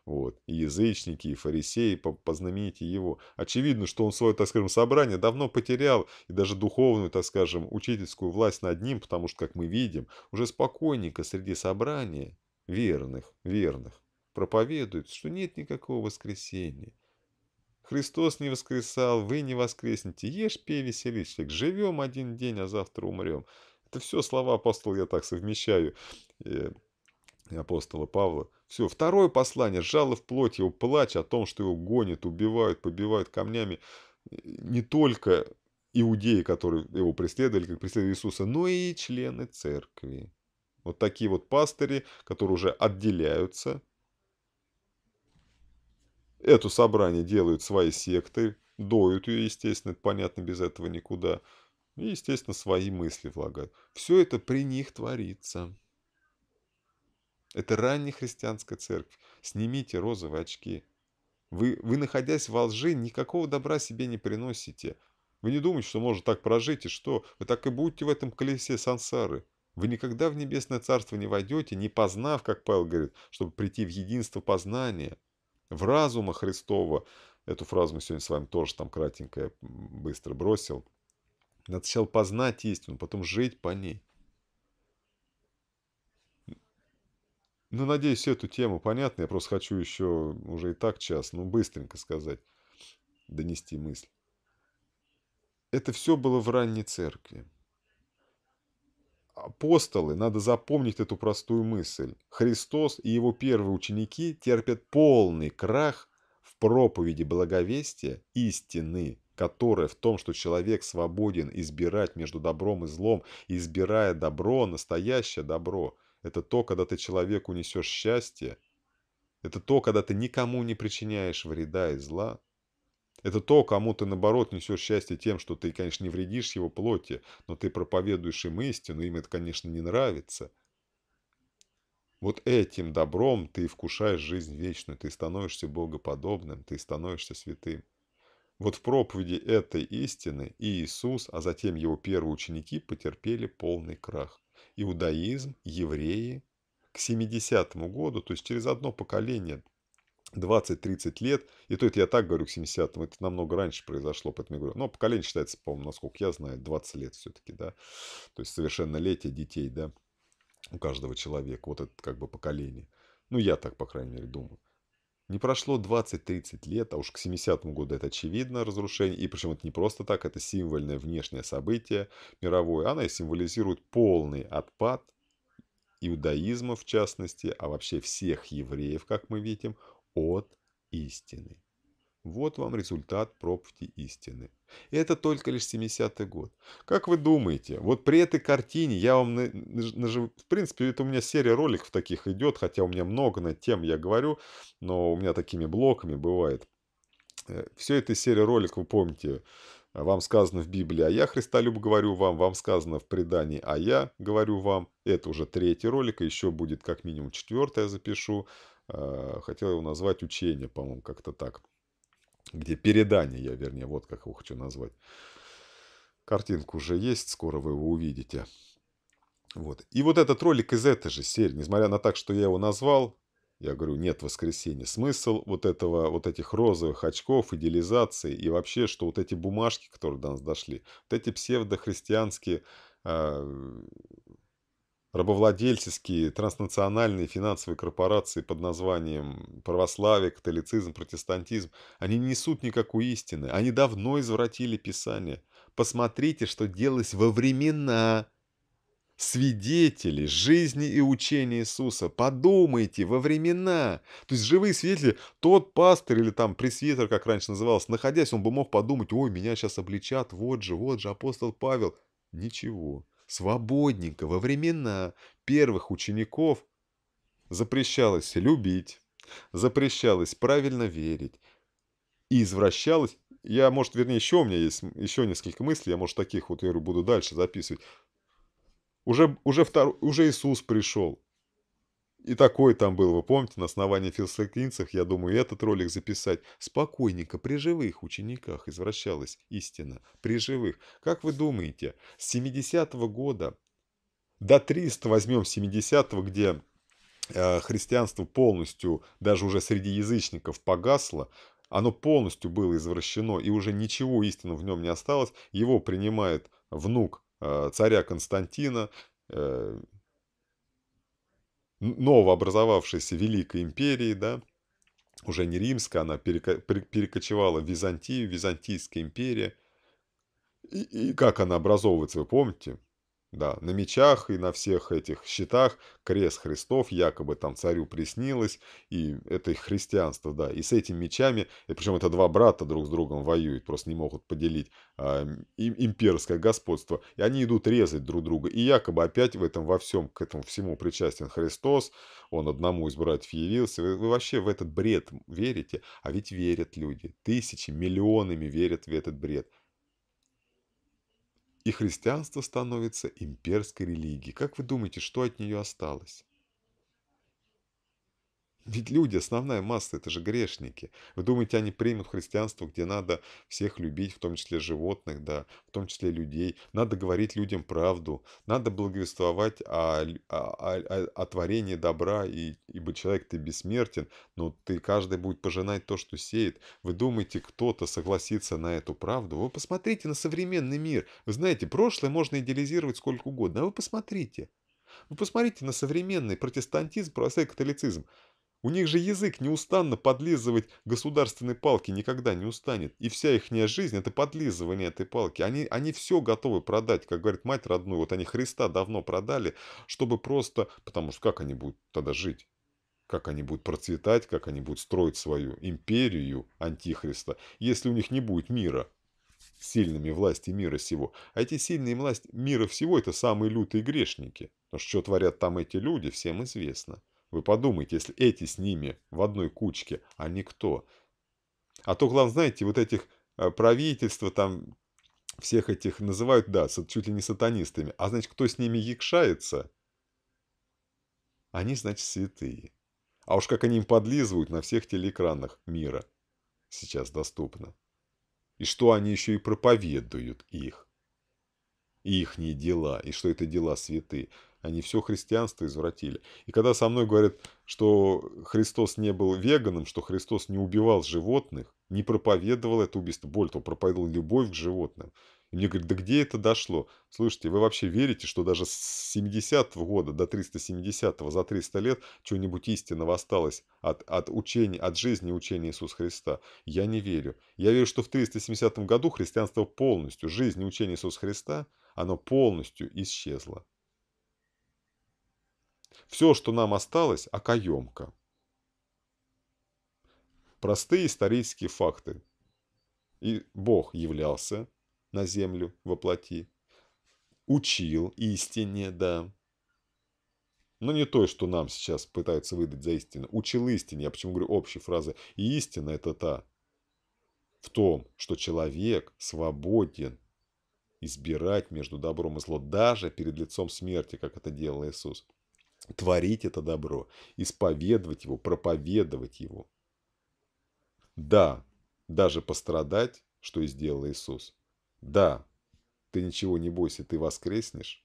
Вот. И язычники, и фарисеи познамените его. Очевидно, что он свое, так скажем, собрание давно потерял, и даже духовную, так скажем, учительскую власть над ним, потому что, как мы видим, уже спокойненько среди собрания верных, верных, проповедует, что нет никакого воскресения. Христос не воскресал, вы не воскреснете. Ешь, пей, веселись, человек. Живем один день, а завтра умрем. Это все слова апостола я так совмещаю. Э, апостола Павла. Все, второе послание Жало в плоть его плач о том, что его гонят, убивают, побивают камнями. Не только иудеи, которые его преследовали, как преследовали Иисуса, но и члены церкви. Вот такие вот пастыри, которые уже отделяются. Это собрание делают свои секты, доют ее, естественно, понятно, без этого никуда. И, естественно, свои мысли влагают. Все это при них творится. Это ранняя христианская церковь. Снимите розовые очки. Вы, вы, находясь во лжи, никакого добра себе не приносите. Вы не думаете, что можно так прожить, и что? Вы так и будете в этом колесе сансары. Вы никогда в небесное царство не войдете, не познав, как Павел говорит, чтобы прийти в единство познания, в разума Христова. Эту фразу мы сегодня с вами тоже там кратенько быстро бросил. Надо сначала познать истину, потом жить по ней. Ну, надеюсь, эту тему понятно. Я просто хочу еще уже и так час, ну, быстренько сказать, донести мысль. Это все было в ранней церкви. Апостолы, надо запомнить эту простую мысль. Христос и его первые ученики терпят полный крах в проповеди благовестия истины, которая в том, что человек свободен избирать между добром и злом, избирая добро, настоящее добро – это то, когда ты человеку несешь счастье. Это то, когда ты никому не причиняешь вреда и зла. Это то, кому ты, наоборот, несешь счастье тем, что ты, конечно, не вредишь его плоти, но ты проповедуешь им истину, им это, конечно, не нравится. Вот этим добром ты вкушаешь жизнь вечную, ты становишься богоподобным, ты становишься святым. Вот в проповеди этой истины и Иисус, а затем его первые ученики потерпели полный крах иудаизм, евреи. К 70 году, то есть через одно поколение, 20-30 лет, и то это я так говорю к 70 это намного раньше произошло, поэтому я говорю, но ну, поколение считается, по-моему, насколько я знаю, 20 лет все-таки, да, то есть совершеннолетие детей, да, у каждого человека, вот это как бы поколение. Ну, я так, по крайней мере, думаю. Не прошло 20-30 лет, а уж к 70-му году это очевидно разрушение, и причем это не просто так, это символьное внешнее событие мировое, оно и символизирует полный отпад иудаизма в частности, а вообще всех евреев, как мы видим, от истины. Вот вам результат пробки истины. И это только лишь 70-й год. Как вы думаете, вот при этой картине я вам... В принципе, это у меня серия роликов таких идет, хотя у меня много на тем я говорю, но у меня такими блоками бывает. Э, Все эта серия роликов, вы помните, вам сказано в Библии, а я, Христолюб, говорю вам, вам сказано в предании, а я говорю вам. Это уже третий ролик, и еще будет как минимум четвертый я запишу. Э, хотел его назвать учение, по-моему, как-то так где передание я, вернее, вот как его хочу назвать. Картинка уже есть, скоро вы его увидите. Вот. И вот этот ролик из этой же серии, несмотря на так, что я его назвал, я говорю, нет воскресенья. Смысл вот этого, вот этих розовых очков, идеализации и вообще, что вот эти бумажки, которые до нас дошли, вот эти псевдохристианские э, рабовладельческие транснациональные финансовые корпорации под названием православие, католицизм, протестантизм, они не несут никакой истины. Они давно извратили Писание. Посмотрите, что делалось во времена свидетелей жизни и учения Иисуса. Подумайте, во времена. То есть живые свидетели, тот пастор или там пресвитер, как раньше называлось, находясь, он бы мог подумать, ой, меня сейчас обличат, вот же, вот же, апостол Павел. Ничего свободненько во времена первых учеников запрещалось любить, запрещалось правильно верить, и извращалось. Я, может, вернее, еще у меня есть еще несколько мыслей, я, может, таких вот, я буду дальше записывать. Уже, уже, втор... уже Иисус пришел. И такой там был, вы помните, на основании филсакинцев, я думаю, этот ролик записать. Спокойненько, при живых учениках извращалась истина, при живых. Как вы думаете, с 70-го года до 300 возьмем 70-го, где э, христианство полностью, даже уже среди язычников, погасло, оно полностью было извращено, и уже ничего истинного в нем не осталось, его принимает внук э, царя Константина, э, новообразовавшейся Великой империи, да, уже не римская, она перекочевала в Византию, Византийская империя. И, и как она образовывается, вы помните? Да, на мечах и на всех этих щитах крест Христов якобы там царю приснилось, и это их христианство, да. И с этими мечами, и причем это два брата друг с другом воюют, просто не могут поделить э, имперское господство. И они идут резать друг друга. И якобы опять в этом во всем, к этому всему причастен Христос, он одному из братьев явился. Вы, вы вообще в этот бред верите? А ведь верят люди. Тысячи, миллионами верят в этот бред и христианство становится имперской религией. Как вы думаете, что от нее осталось? Ведь люди, основная масса, это же грешники. Вы думаете, они примут христианство, где надо всех любить, в том числе животных, да, в том числе людей. Надо говорить людям правду, надо благовествовать о, о, о, о творении добра, и, ибо человек ты бессмертен, но ты каждый будет пожинать то, что сеет. Вы думаете, кто-то согласится на эту правду? Вы посмотрите на современный мир. Вы знаете, прошлое можно идеализировать сколько угодно, а вы посмотрите. Вы посмотрите на современный протестантизм, православие, католицизм. У них же язык неустанно подлизывать государственной палки никогда не устанет. И вся их жизнь – это подлизывание этой палки. Они, они все готовы продать, как говорит мать родную. Вот они Христа давно продали, чтобы просто… Потому что как они будут тогда жить? Как они будут процветать, как они будут строить свою империю Антихриста, если у них не будет мира? сильными власти мира сего. А эти сильные власти мира всего – это самые лютые грешники. Потому что что творят там эти люди, всем известно. Вы подумайте, если эти с ними в одной кучке, а не кто? А то, главное, знаете, вот этих э, правительства там, всех этих называют, да, чуть ли не сатанистами. А значит, кто с ними якшается, они, значит, святые. А уж как они им подлизывают на всех телеэкранах мира сейчас доступно. И что они еще и проповедуют их. И ихние дела, и что это дела святые. Они все христианство извратили. И когда со мной говорят, что Христос не был веганом, что Христос не убивал животных, не проповедовал это убийство, более того, проповедовал любовь к животным. И мне говорят, да где это дошло? Слушайте, вы вообще верите, что даже с 70-го года до 370-го, за 300 лет, что нибудь истинного осталось от, от учения, от жизни учения Иисуса Христа? Я не верю. Я верю, что в 370 году христианство полностью, жизнь и учение Иисуса Христа, оно полностью исчезло. Все, что нам осталось, окоемка. А Простые исторические факты. И Бог являлся на землю воплоти, учил истине, да, но не то, что нам сейчас пытаются выдать за истину. Учил истине, я почему говорю общие фразы. И истина это та в том, что человек свободен избирать между добром и злом даже перед лицом смерти, как это делал Иисус творить это добро, исповедовать его, проповедовать его. Да, даже пострадать, что и сделал Иисус. Да, ты ничего не бойся, ты воскреснешь.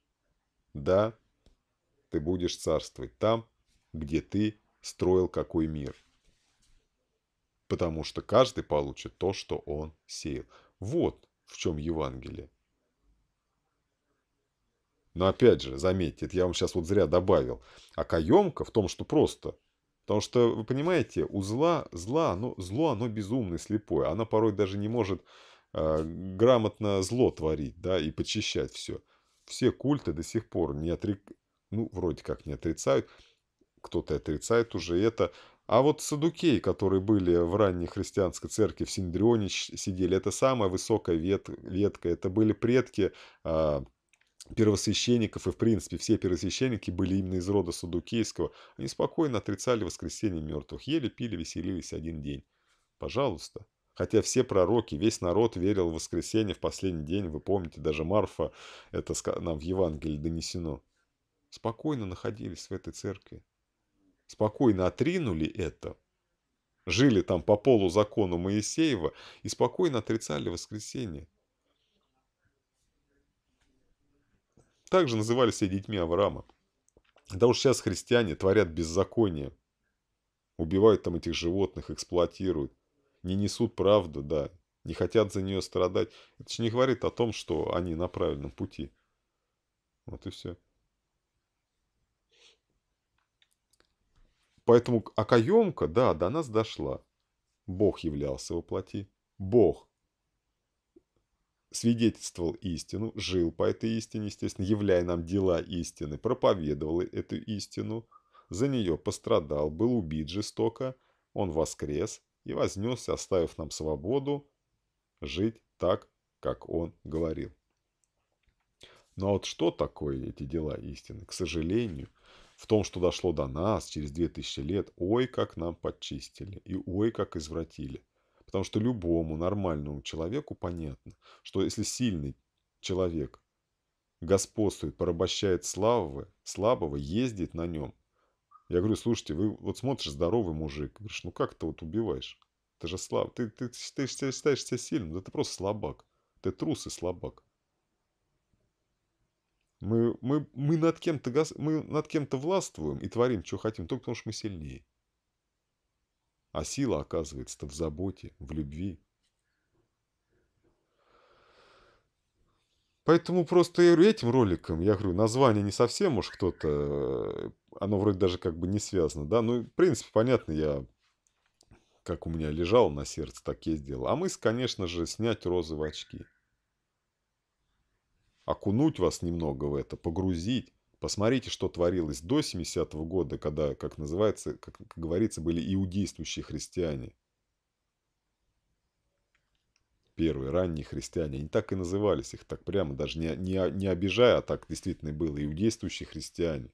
Да, ты будешь царствовать там, где ты строил какой мир. Потому что каждый получит то, что он сеял. Вот в чем Евангелие. Но опять же, заметьте, это я вам сейчас вот зря добавил. А каемка в том, что просто. Потому что, вы понимаете, у зла, зла оно, зло оно безумно слепое. Оно порой даже не может э, грамотно зло творить, да, и почищать все. Все культы до сих пор не отрек... ну, вроде как не отрицают. Кто-то отрицает уже это. А вот садукеи, которые были в ранней христианской церкви в Синдрионе сидели, это самая высокая вет... ветка. Это были предки... Э, первосвященников и, в принципе, все первосвященники были именно из рода Судукейского. Они спокойно отрицали воскресение мертвых, ели, пили, веселились один день. Пожалуйста. Хотя все пророки, весь народ верил в воскресенье в последний день, вы помните, даже Марфа, это нам в Евангелии донесено. Спокойно находились в этой церкви. Спокойно отринули это. Жили там по полу закону Моисеева и спокойно отрицали воскресенье. Также называли себя детьми Авраама. Да уж сейчас христиане творят беззаконие. Убивают там этих животных, эксплуатируют. Не несут правду, да. Не хотят за нее страдать. Это же не говорит о том, что они на правильном пути. Вот и все. Поэтому окоемка, а да, до нас дошла. Бог являлся воплоти. Бог свидетельствовал истину, жил по этой истине, естественно, являя нам дела истины, проповедовал эту истину, за нее пострадал, был убит жестоко, он воскрес и вознесся, оставив нам свободу жить так, как он говорил. Но ну, а вот что такое эти дела истины? К сожалению, в том, что дошло до нас через 2000 лет, ой, как нам подчистили и ой, как извратили. Потому что любому нормальному человеку понятно, что если сильный человек господствует, порабощает слабого, слабого ездит на нем. Я говорю, слушайте, вы вот смотришь здоровый мужик, говоришь, ну как ты вот убиваешь? Ты же слаб, ты, ты, ты, ты считаешь себя сильным, да ты просто слабак. Ты трус и слабак. Мы, мы, мы над кем-то мы над кем-то властвуем и творим, что хотим, только потому что мы сильнее. А сила, оказывается-то, в заботе, в любви. Поэтому просто этим роликом, я говорю, название не совсем может кто-то, э, оно вроде даже как бы не связано, да, ну, в принципе, понятно, я, как у меня лежал на сердце, так я сделал. А мысль, конечно же, снять розовые очки. Окунуть вас немного в это, погрузить Посмотрите, что творилось до 70-го года, когда, как называется, как, как говорится, были иудействующие христиане. Первые ранние христиане, они так и назывались, их так прямо, даже не, не, не обижая, а так действительно было, иудействующие христиане.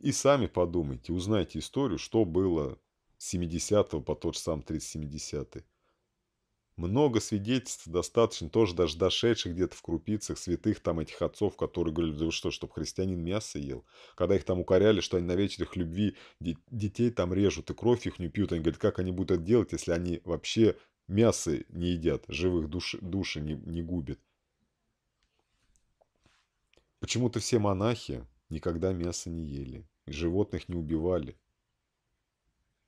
И сами подумайте, узнайте историю, что было с 70 по тот же сам 370 -й. Много свидетельств достаточно, тоже даже дошедших где-то в крупицах, святых там этих отцов, которые говорили, да вы что, чтобы христианин мясо ел? Когда их там укоряли, что они на вечерах любви детей там режут и кровь их не пьют, они говорят, как они будут это делать, если они вообще мясо не едят, живых душ, души не, не губит. Почему-то все монахи никогда мясо не ели, животных не убивали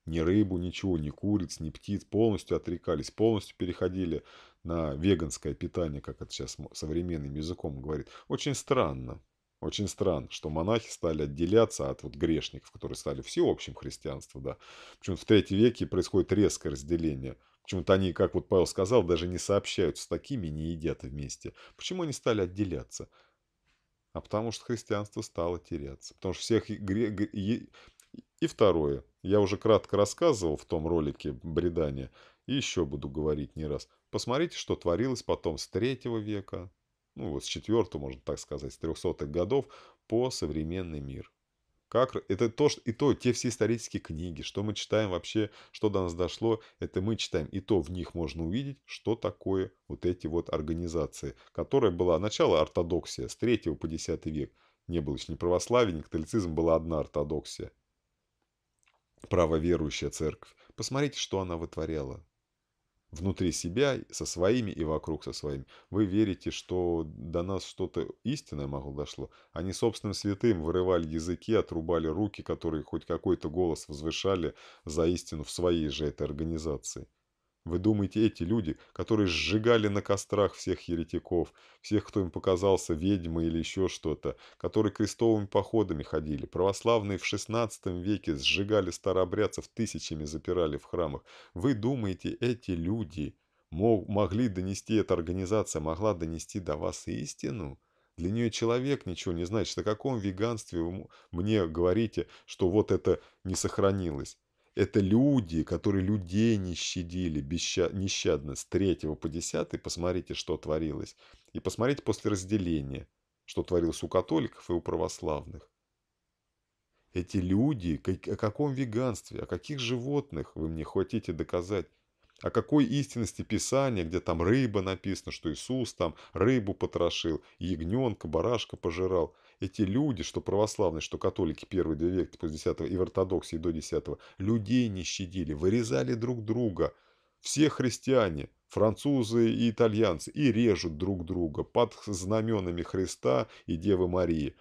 ни рыбу, ничего, ни куриц, ни птиц, полностью отрекались, полностью переходили на веганское питание, как это сейчас современным языком говорит. Очень странно. Очень странно, что монахи стали отделяться от вот грешников, которые стали всеобщим христианством, да. Причем в третьем веке происходит резкое разделение. Почему-то они, как вот Павел сказал, даже не сообщаются с такими, не едят вместе. Почему они стали отделяться? А потому что христианство стало теряться. Потому что всех гре и второе. Я уже кратко рассказывал в том ролике бредание, и еще буду говорить не раз. Посмотрите, что творилось потом с третьего века, ну вот с четвертого, можно так сказать, с трехсотых годов по современный мир. Как, это то, и то, те все исторические книги, что мы читаем вообще, что до нас дошло, это мы читаем, и то в них можно увидеть, что такое вот эти вот организации, которая была, начало ортодоксия с 3 по 10 век, не было еще ни православия, ни католицизм, была одна ортодоксия – правоверующая церковь. Посмотрите, что она вытворяла. Внутри себя, со своими и вокруг со своими. Вы верите, что до нас что-то истинное могло дошло. Они собственным святым вырывали языки, отрубали руки, которые хоть какой-то голос возвышали за истину в своей же этой организации. Вы думаете, эти люди, которые сжигали на кострах всех еретиков, всех, кто им показался ведьмой или еще что-то, которые крестовыми походами ходили, православные в XVI веке сжигали старообрядцев тысячами, запирали в храмах, вы думаете, эти люди мог, могли донести, эта организация могла донести до вас истину? Для нее человек ничего не значит. О каком веганстве вы мне говорите, что вот это не сохранилось? Это люди, которые людей не щадили нещадно с 3 по 10. Посмотрите, что творилось. И посмотрите после разделения, что творилось у католиков и у православных. Эти люди, о каком веганстве, о каких животных вы мне хотите доказать? О какой истинности Писания, где там рыба написано, что Иисус там рыбу потрошил, ягненка, барашка пожирал – эти люди, что православные, что католики первые две веки типа, после 10 и в ортодоксии до 10 людей не щадили, вырезали друг друга. Все христиане, французы и итальянцы, и режут друг друга под знаменами Христа и Девы Марии.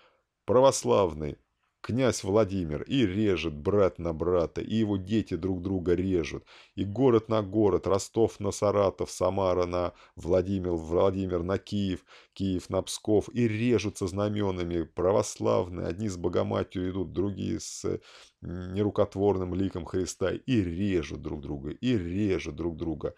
Православные князь Владимир, и режет брат на брата, и его дети друг друга режут, и город на город, Ростов на Саратов, Самара на Владимир, Владимир на Киев, Киев на Псков, и режутся знаменами православные, одни с Богоматью идут, другие с нерукотворным ликом Христа, и режут друг друга, и режут друг друга.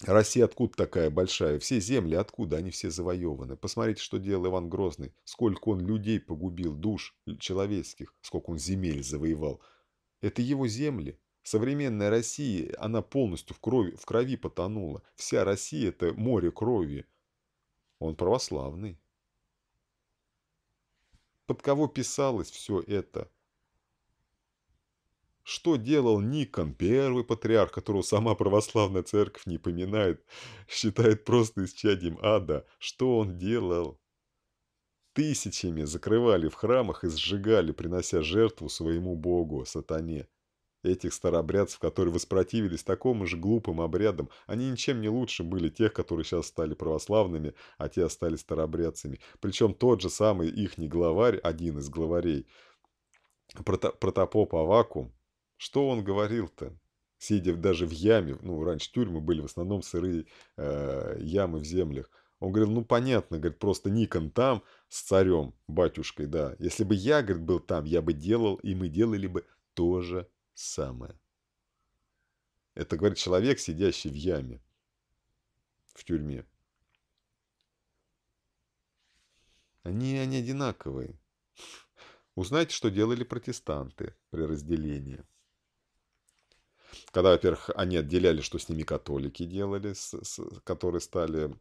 Россия откуда такая большая? Все земли откуда? Они все завоеваны. Посмотрите, что делал Иван Грозный. Сколько он людей погубил, душ человеческих. Сколько он земель завоевал. Это его земли. Современная Россия, она полностью в крови, в крови потонула. Вся Россия – это море крови. Он православный. Под кого писалось все это? Что делал Никон, первый патриарх, которого сама православная церковь не поминает, <laughs> считает просто исчадием ада? Что он делал? Тысячами закрывали в храмах и сжигали, принося жертву своему богу, сатане. Этих старобрядцев, которые воспротивились такому же глупым обрядам, они ничем не лучше были тех, которые сейчас стали православными, а те остались старобрядцами. Причем тот же самый их не главарь, один из главарей, протопоп Авакум, что он говорил-то? Сидя даже в яме, ну, раньше тюрьмы были в основном сырые э, ямы в землях. Он говорил, ну, понятно, говорит, просто Никон там с царем, батюшкой, да. Если бы я, говорит, был там, я бы делал, и мы делали бы то же самое. Это, говорит, человек, сидящий в яме, в тюрьме. Они, они одинаковые. Узнайте, что делали протестанты при разделении. Когда, во-первых, они отделяли, что с ними католики делали, с, с, которые стали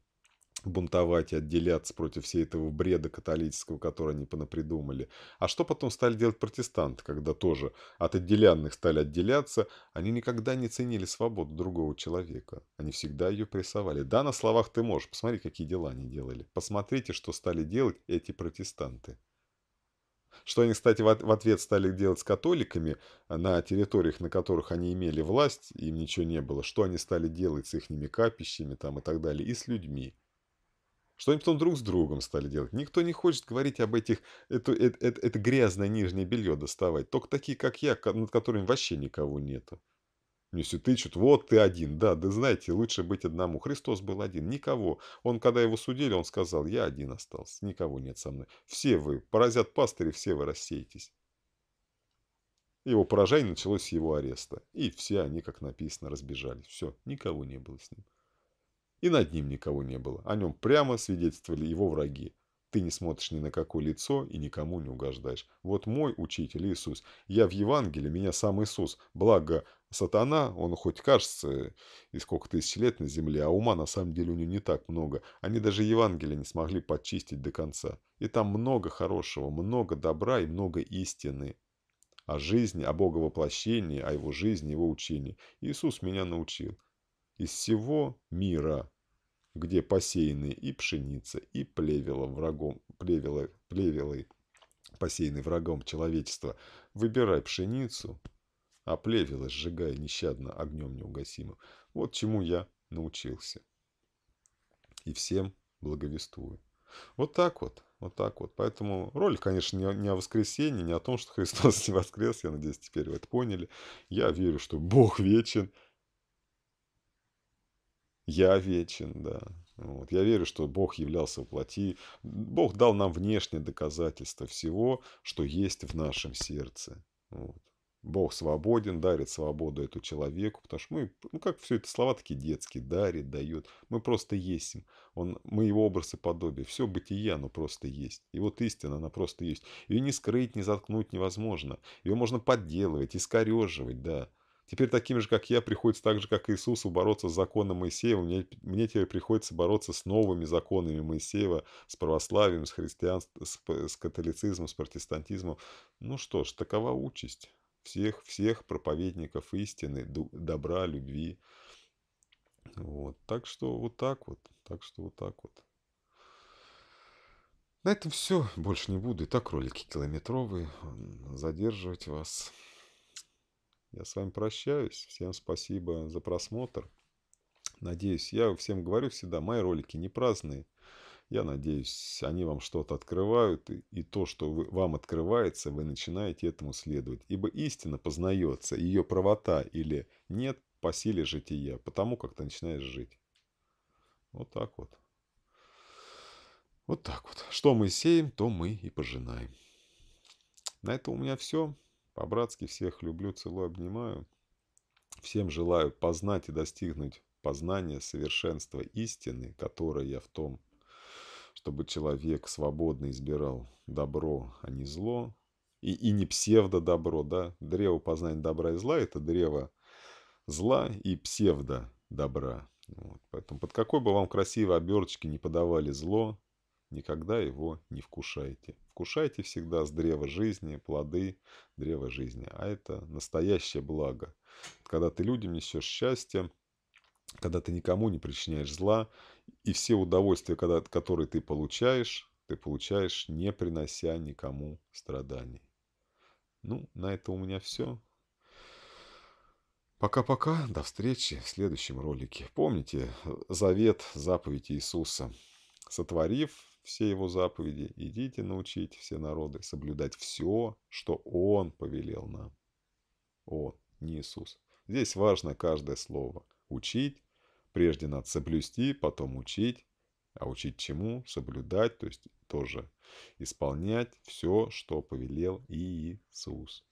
бунтовать и отделяться против всей этого бреда католического, который они понапридумали. А что потом стали делать протестанты, когда тоже от отделянных стали отделяться? Они никогда не ценили свободу другого человека. Они всегда ее прессовали. Да, на словах ты можешь. Посмотри, какие дела они делали. Посмотрите, что стали делать эти протестанты. Что они, кстати, в ответ стали делать с католиками а, на территориях, на которых они имели власть, им ничего не было. Что они стали делать с ихними капищами там и так далее, и с людьми. Что они потом друг с другом стали делать. Никто не хочет говорить об этих, это, это, это, это грязное нижнее белье доставать. Только такие, как я, над которыми вообще никого нету. Ну, если тычут, вот ты один. Да, да знаете, лучше быть одному. Христос был один. Никого. Он, когда его судили, он сказал, я один остался. Никого нет со мной. Все вы, поразят пастыри, все вы рассеетесь. Его поражение началось с его ареста. И все они, как написано, разбежались. Все, никого не было с ним. И над ним никого не было. О нем прямо свидетельствовали его враги. Ты не смотришь ни на какое лицо и никому не угождаешь. Вот мой учитель Иисус. Я в Евангелии, меня сам Иисус. Благо, сатана, он хоть кажется, и сколько тысяч лет на земле, а ума на самом деле у него не так много. Они даже Евангелие не смогли подчистить до конца. И там много хорошего, много добра и много истины. О жизни, о Бога воплощении, о его жизни, его учении. Иисус меня научил. Из всего мира где посеяны и пшеница, и плевела врагом, плевела, плевелы, посеяны врагом человечества, выбирай пшеницу, а плевела сжигая нещадно огнем неугасимым. Вот чему я научился. И всем благовествую. Вот так вот, вот так вот. Поэтому роль конечно, не, не о воскресении, не о том, что <laughs> Христос не воскрес. Я надеюсь, теперь вы это поняли. Я верю, что Бог вечен. Я вечен, да. Вот. Я верю, что Бог являлся в плоти. Бог дал нам внешнее доказательство всего, что есть в нашем сердце. Вот. Бог свободен, дарит свободу эту человеку, потому что мы, ну как все это слова такие детские, дарит, дает. Мы просто есть. Он, мы его образ и подобие. Все бытие, оно просто есть. И вот истина, она просто есть. Ее не скрыть, не заткнуть невозможно. Ее можно подделывать, искореживать, да. Теперь таким же, как я, приходится так же, как Иисусу, бороться с законом Моисеева. Мне, мне теперь приходится бороться с новыми законами Моисеева, с православием, с христианством, с, с католицизмом, с протестантизмом. Ну что ж, такова участь всех, всех проповедников истины, добра, любви. Вот. Так что вот так вот. Так что вот так вот. На этом все. Больше не буду. И так ролики километровые. Задерживать вас. Я с вами прощаюсь. Всем спасибо за просмотр. Надеюсь, я всем говорю всегда, мои ролики не праздные. Я надеюсь, они вам что-то открывают, и, и то, что вы, вам открывается, вы начинаете этому следовать. Ибо истина познается, ее правота или нет по силе жития, потому как ты начинаешь жить. Вот так вот. Вот так вот. Что мы сеем, то мы и пожинаем. На этом у меня все. По-братски всех люблю, целую, обнимаю. Всем желаю познать и достигнуть познания совершенства истины, которое я в том, чтобы человек свободно избирал добро, а не зло. И, и не псевдо-добро, да? Древо познания добра и зла – это древо зла и псевдо-добра. Вот. Поэтому под какой бы вам красивой оберточки не подавали зло, никогда его не вкушайте. Вкушайте всегда с древа жизни, плоды древа жизни. А это настоящее благо. Когда ты людям несешь счастье, когда ты никому не причиняешь зла, и все удовольствия, когда, которые ты получаешь, ты получаешь, не принося никому страданий. Ну, на это у меня все. Пока-пока, до встречи в следующем ролике. Помните завет, заповедь Иисуса. Сотворив все его заповеди, идите научить все народы соблюдать все, что он повелел нам. Он, не Иисус. Здесь важно каждое слово. Учить, прежде надо соблюсти, потом учить. А учить чему? Соблюдать, то есть тоже исполнять все, что повелел Иисус.